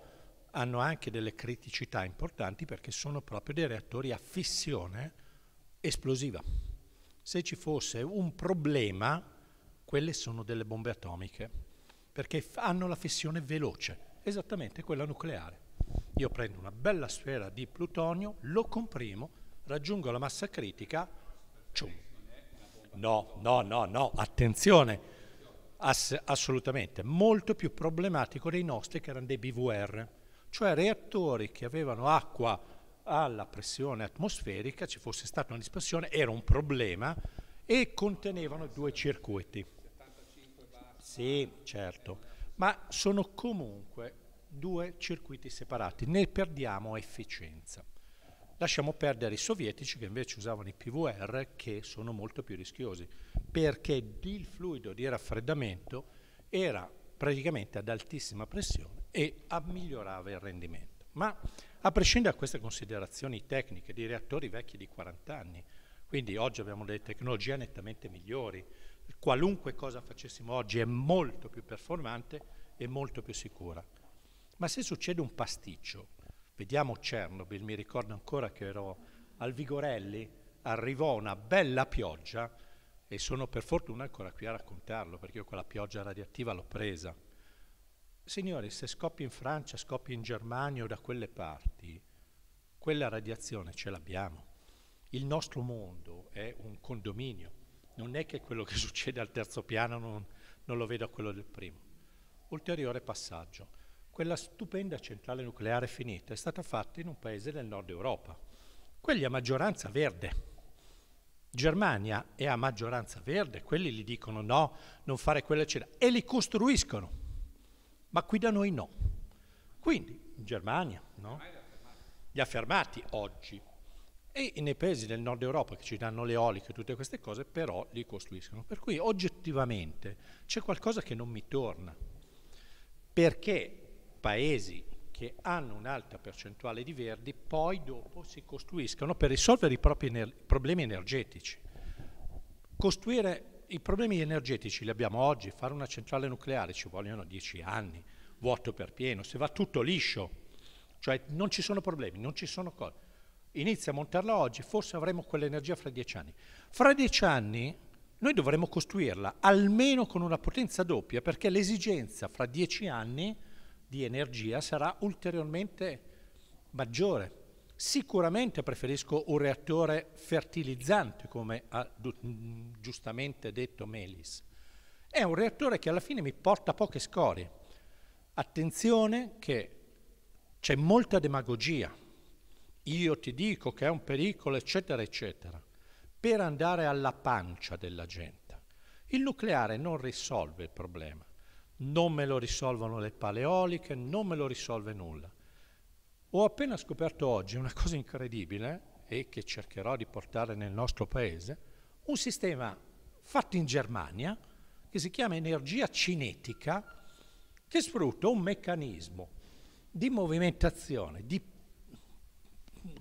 hanno anche delle criticità importanti perché sono proprio dei reattori a fissione esplosiva. Se ci fosse un problema quelle sono delle bombe atomiche, perché hanno la fissione veloce, esattamente quella nucleare. Io prendo una bella sfera di plutonio, lo comprimo, raggiungo la massa critica, cium. No, no, no, no, attenzione, Ass assolutamente, molto più problematico dei nostri che erano dei BVR, cioè reattori che avevano acqua alla pressione atmosferica, ci fosse stata una dispersione, era un problema, e contenevano due circuiti. Sì, certo, ma sono comunque due circuiti separati, ne perdiamo efficienza. Lasciamo perdere i sovietici che invece usavano i PVR che sono molto più rischiosi perché il fluido di raffreddamento era praticamente ad altissima pressione e migliorava il rendimento. Ma a prescindere da queste considerazioni tecniche di reattori vecchi di 40 anni, quindi oggi abbiamo delle tecnologie nettamente migliori. Qualunque cosa facessimo oggi è molto più performante e molto più sicura. Ma se succede un pasticcio, vediamo Chernobyl, mi ricordo ancora che ero al Vigorelli, arrivò una bella pioggia e sono per fortuna ancora qui a raccontarlo perché io quella pioggia radioattiva l'ho presa. Signori, se scoppi in Francia, scoppi in Germania o da quelle parti, quella radiazione ce l'abbiamo il nostro mondo è un condominio, non è che quello che <laughs> succede al terzo piano non, non lo vedo a quello del primo. Ulteriore passaggio, quella stupenda centrale nucleare finita è stata fatta in un paese del nord Europa, quelli a maggioranza verde. Germania è a maggioranza verde, quelli gli dicono no, non fare quella eccetera, e li costruiscono, ma qui da noi no. Quindi in Germania, no? gli affermati oggi e nei paesi del nord Europa che ci danno le eoliche e tutte queste cose, però li costruiscono. Per cui oggettivamente c'è qualcosa che non mi torna, perché paesi che hanno un'alta percentuale di verdi poi dopo si costruiscono per risolvere i propri ener problemi energetici. Costruire i problemi energetici li abbiamo oggi, fare una centrale nucleare ci vogliono dieci anni, vuoto per pieno, se va tutto liscio, cioè non ci sono problemi, non ci sono cose inizia a montarla oggi, forse avremo quell'energia fra dieci anni. Fra dieci anni noi dovremo costruirla almeno con una potenza doppia perché l'esigenza fra dieci anni di energia sarà ulteriormente maggiore. Sicuramente preferisco un reattore fertilizzante, come ha giustamente detto Melis. È un reattore che alla fine mi porta poche scorie. Attenzione che c'è molta demagogia io ti dico che è un pericolo, eccetera, eccetera, per andare alla pancia della gente. Il nucleare non risolve il problema, non me lo risolvono le paleoliche, non me lo risolve nulla. Ho appena scoperto oggi una cosa incredibile eh, e che cercherò di portare nel nostro paese, un sistema fatto in Germania che si chiama energia cinetica che sfrutta un meccanismo di movimentazione, di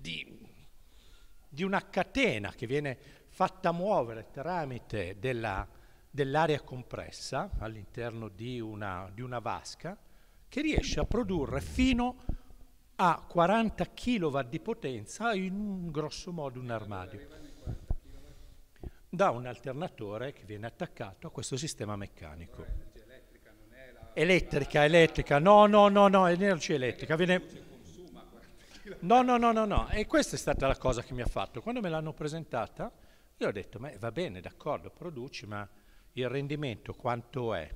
di, di una catena che viene fatta muovere tramite della, dell'aria compressa all'interno di una, di una vasca che riesce a produrre fino a 40 kW di potenza in grosso modo un armadio da un alternatore che viene attaccato a questo sistema meccanico. Elettrica, elettrica, elettrica, no, no, no, no, energia elettrica, viene No, no, no, no, no. E questa è stata la cosa che mi ha fatto. Quando me l'hanno presentata, io ho detto, ma eh, va bene, d'accordo, produci, ma il rendimento quanto è?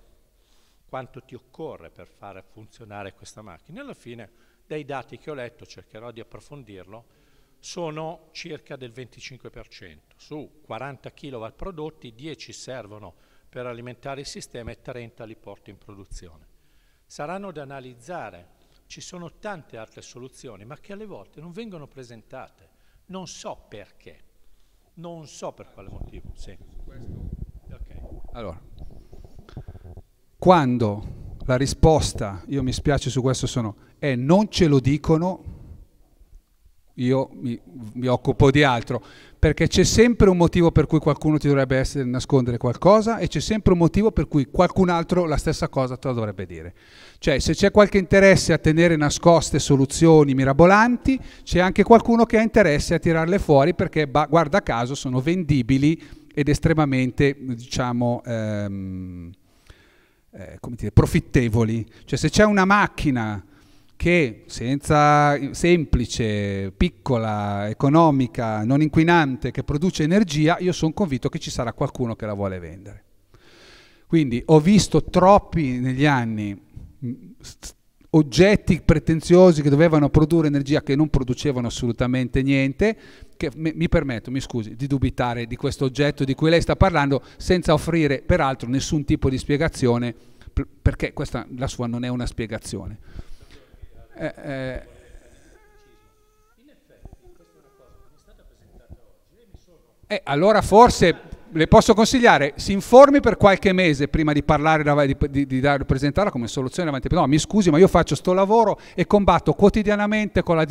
Quanto ti occorre per far funzionare questa macchina? E alla fine, dai dati che ho letto, cercherò di approfondirlo, sono circa del 25%. Su 40 kW prodotti, 10 servono per alimentare il sistema e 30 li porto in produzione. Saranno da analizzare ci sono tante altre soluzioni, ma che alle volte non vengono presentate. Non so perché, non so per quale motivo. Sì. Allora, quando la risposta, io mi spiace su questo, sono è eh, non ce lo dicono io mi, mi occupo di altro, perché c'è sempre un motivo per cui qualcuno ti dovrebbe essere, nascondere qualcosa e c'è sempre un motivo per cui qualcun altro la stessa cosa te la dovrebbe dire. Cioè se c'è qualche interesse a tenere nascoste soluzioni mirabolanti, c'è anche qualcuno che ha interesse a tirarle fuori perché bah, guarda caso sono vendibili ed estremamente, diciamo, ehm, eh, dire, profittevoli. Cioè se c'è una macchina che senza semplice, piccola, economica, non inquinante, che produce energia, io sono convinto che ci sarà qualcuno che la vuole vendere. Quindi ho visto troppi negli anni oggetti pretenziosi che dovevano produrre energia che non producevano assolutamente niente, che mi permetto, mi scusi, di dubitare di questo oggetto di cui lei sta parlando senza offrire peraltro nessun tipo di spiegazione, perché questa la sua non è una spiegazione. Eh, eh, eh, allora forse le posso consigliare, si informi per qualche mese prima di parlare, di, di, di, di presentarla come soluzione davanti. No, mi scusi, ma io faccio sto lavoro e combatto quotidianamente con la,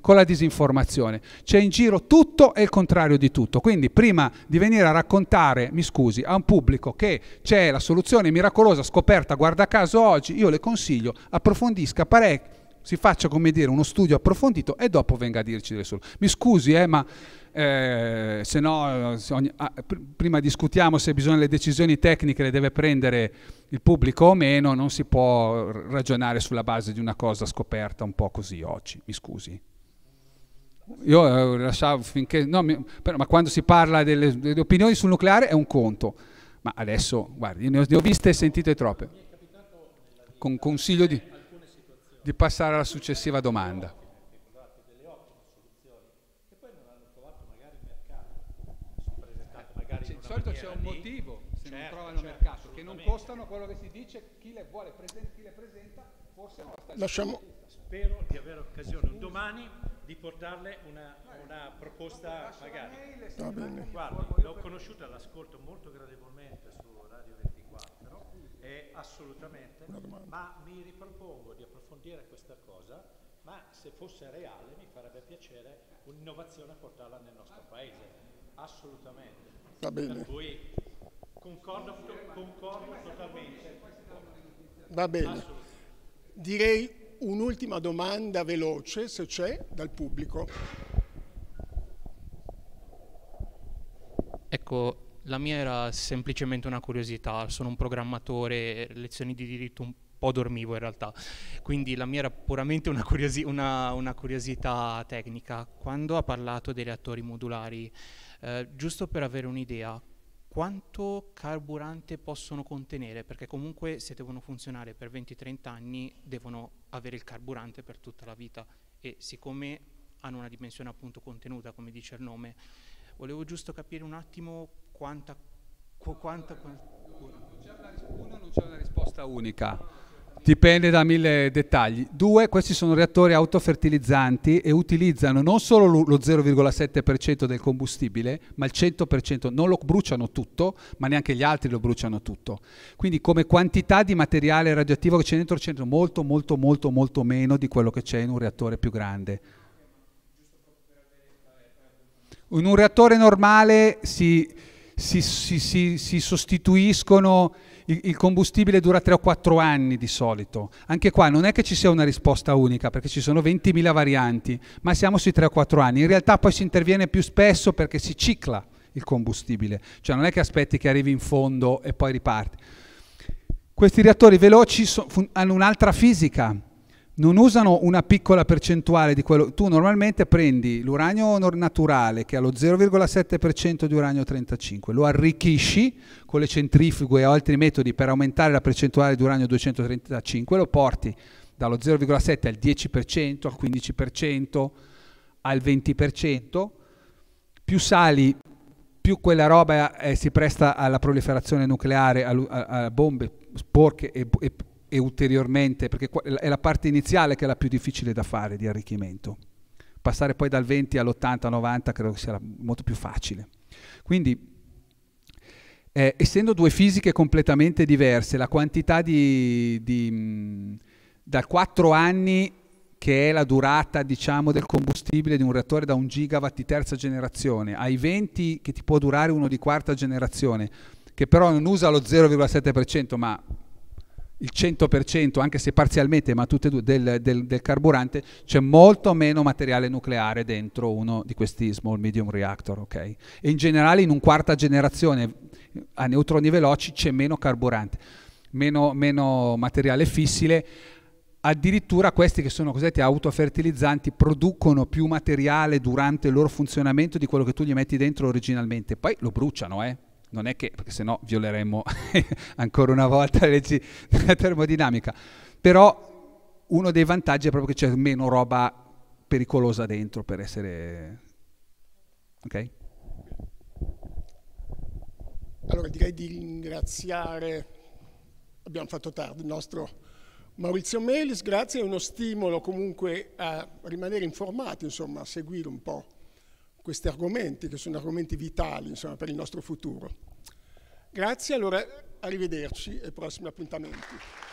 con la disinformazione. C'è in giro tutto e il contrario di tutto. Quindi prima di venire a raccontare, mi scusi, a un pubblico che c'è la soluzione miracolosa scoperta, guarda caso oggi, io le consiglio, approfondisca parecchio si faccia come dire uno studio approfondito e dopo venga a dirci delle soluzioni. Mi scusi, eh, ma eh, se no, se eh, ogni, ah, pr- prima discutiamo se bisogna le decisioni tecniche le deve prendere il pubblico o meno, non si può ragionare sulla base di una cosa scoperta un po' così oggi, mi scusi. Io eh, lasciavo finché... No, mi, però, ma quando si parla delle, delle, opinioni sul nucleare è un conto, ma adesso, guardi, ne ho, ne ho viste e sentite troppe. Con consiglio di di passare alla successiva domanda. Cioè, di solito c'è un motivo se certo, non trovano certo, mercato, che non costano quello che si dice, chi le vuole presenta, chi le presenta forse non sta Lasciamo. Spero di avere occasione un domani di portarle una, una proposta magari. Guarda, l'ho conosciuta, l'ascolto molto gradevolmente su Assolutamente, ma mi ripropongo di approfondire questa cosa, ma se fosse reale mi farebbe piacere un'innovazione a portarla nel nostro paese. Assolutamente. Va bene. Per cui concordo, concordo totalmente. Va bene. Direi un'ultima domanda veloce, se c'è, dal pubblico. Ecco, la mia era semplicemente una curiosità, sono un programmatore, lezioni di diritto un po' dormivo in realtà, quindi la mia era puramente una, curiosi una, una curiosità tecnica. Quando ha parlato dei reattori modulari, eh, giusto per avere un'idea, quanto carburante possono contenere? Perché comunque se devono funzionare per 20-30 anni devono avere il carburante per tutta la vita e siccome hanno una dimensione appunto contenuta, come dice il nome, volevo giusto capire un attimo quanta, quanta, quanta uno non c'è una risposta unica dipende da mille dettagli due questi sono reattori autofertilizzanti e utilizzano non solo lo 0,7% del combustibile ma il 100% non lo bruciano tutto ma neanche gli altri lo bruciano tutto quindi come quantità di materiale radioattivo che c'è dentro c'è molto molto molto molto meno di quello che c'è in un reattore più grande in un reattore normale si si, si, si, si sostituiscono, il, il, combustibile dura 3 o 4 anni di solito. Anche qua non è che ci sia una risposta unica perché ci sono 20.000 varianti, ma siamo sui 3 o 4 anni. In realtà poi si interviene più spesso perché si cicla il combustibile, cioè non è che aspetti che arrivi in fondo e poi riparti. Questi reattori veloci so, hanno un'altra fisica, non usano una piccola percentuale di quello. Tu normalmente prendi l'uranio naturale che ha lo 0,7% di uranio 35, lo arricchisci con le centrifughe o altri metodi per aumentare la percentuale di uranio 235, lo porti dallo 0,7 al 10%, al 15%, al 20%, più sali, più quella roba eh, si presta alla proliferazione nucleare, a, a, a bombe sporche e, e e ulteriormente, perché è la parte iniziale che è la più difficile da fare di arricchimento. Passare poi dal 20 all'80, 90 credo sia molto più facile. Quindi, eh, essendo due fisiche completamente diverse, la quantità di, di mh, da 4 anni che è la durata diciamo, del combustibile di un reattore da 1 gigawatt di terza generazione ai 20 che ti può durare uno di quarta generazione che però non usa lo 0,7% ma il 100%, anche se parzialmente, ma tutte e due, del, del, del carburante, c'è molto meno materiale nucleare dentro uno di questi small medium reactor, ok? E in generale in un quarta generazione a neutroni veloci c'è meno carburante, meno, meno materiale fissile, addirittura questi che sono cosiddetti autofertilizzanti producono più materiale durante il loro funzionamento di quello che tu gli metti dentro originalmente, poi lo bruciano, eh? non è che, perché sennò violeremmo <laughs> ancora una volta le leggi della termodinamica, però uno dei vantaggi è proprio che c'è meno roba pericolosa dentro per essere... Ok? Allora direi di ringraziare, abbiamo fatto tardi, il nostro Maurizio Melis, grazie, è uno stimolo comunque a rimanere informati, insomma, a seguire un po' questi argomenti, che sono argomenti vitali insomma, per il nostro futuro. Grazie, allora arrivederci ai prossimi appuntamenti.